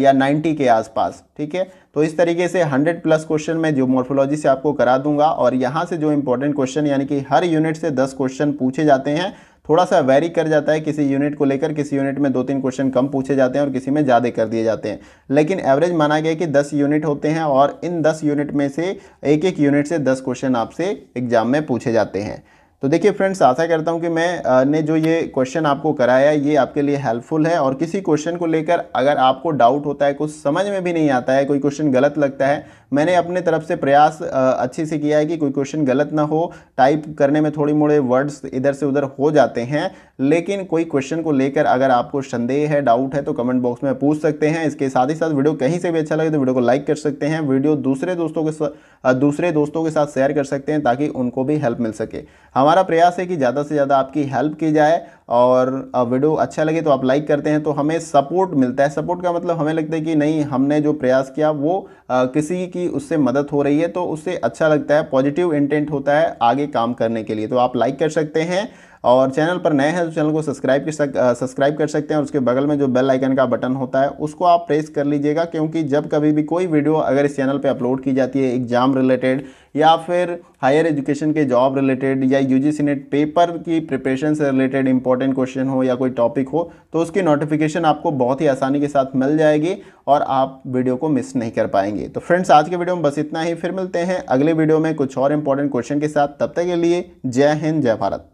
या 90 के आसपास ठीक है तो इस तरीके से 100 प्लस क्वेश्चन मैं जो मॉर्फोलॉजी से आपको करा दूंगा और यहाँ से जो इंपॉर्टेंट क्वेश्चन यानी कि हर यूनिट से 10 क्वेश्चन पूछे जाते हैं थोड़ा सा वेरी कर जाता है किसी यूनिट को लेकर किसी यूनिट में दो तीन क्वेश्चन कम पूछे जाते हैं और किसी में ज़्यादा कर दिए जाते हैं लेकिन एवरेज माना गया कि दस यूनिट होते हैं और इन दस यूनिट में से एक एक यूनिट से दस क्वेश्चन आपसे एग्जाम में पूछे जाते हैं तो देखिए फ्रेंड्स आशा करता हूँ कि मैं ने जो ये क्वेश्चन आपको कराया ये आपके लिए हेल्पफुल है और किसी क्वेश्चन को लेकर अगर आपको डाउट होता है कुछ समझ में भी नहीं आता है कोई क्वेश्चन गलत लगता है मैंने अपने तरफ से प्रयास अच्छे से किया है कि कोई क्वेश्चन गलत ना हो टाइप करने में थोड़ी मोड़े वर्ड्स इधर से उधर हो जाते हैं लेकिन कोई क्वेश्चन को लेकर अगर आपको संदेह है डाउट है तो कमेंट बॉक्स में पूछ सकते हैं इसके साथ ही साथ वीडियो कहीं से भी अच्छा लगे तो वीडियो को लाइक कर सकते हैं वीडियो दूसरे दोस्तों के दूसरे दोस्तों के साथ शेयर कर सकते हैं ताकि उनको भी हेल्प मिल सके हमारे हमारा प्रयास है कि ज़्यादा से ज़्यादा आपकी हेल्प की जाए और वीडियो अच्छा लगे तो आप लाइक करते हैं तो हमें सपोर्ट मिलता है सपोर्ट का मतलब हमें लगता है कि नहीं हमने जो प्रयास किया वो आ, किसी की उससे मदद हो रही है तो उससे अच्छा लगता है पॉजिटिव इंटेंट होता है आगे काम करने के लिए तो आप लाइक कर सकते हैं और चैनल पर नए हैं तो चैनल को सब्सक्राइब कर सक सब्सक्राइब कर सकते हैं और उसके बगल में जो बेल आइकन का बटन होता है उसको आप प्रेस कर लीजिएगा क्योंकि जब कभी भी कोई वीडियो अगर इस चैनल पर अपलोड की जाती है एग्जाम रिलेटेड या फिर हायर एजुकेशन के जॉब रिलेटेड या यू जी नेट पेपर की प्रिपरेशन से रिलेटेड इंपॉर्टेंट क्वेश्चन हो या कोई टॉपिक हो तो उसकी नोटिफिकेशन आपको बहुत ही आसानी के साथ मिल जाएगी और आप वीडियो को मिस नहीं कर पाएंगे तो फ्रेंड्स आज के वीडियो में बस इतना ही फिर मिलते हैं अगले वीडियो में कुछ और इंपॉर्टेंट क्वेश्चन के साथ तब तक के लिए जय हिंद जय भारत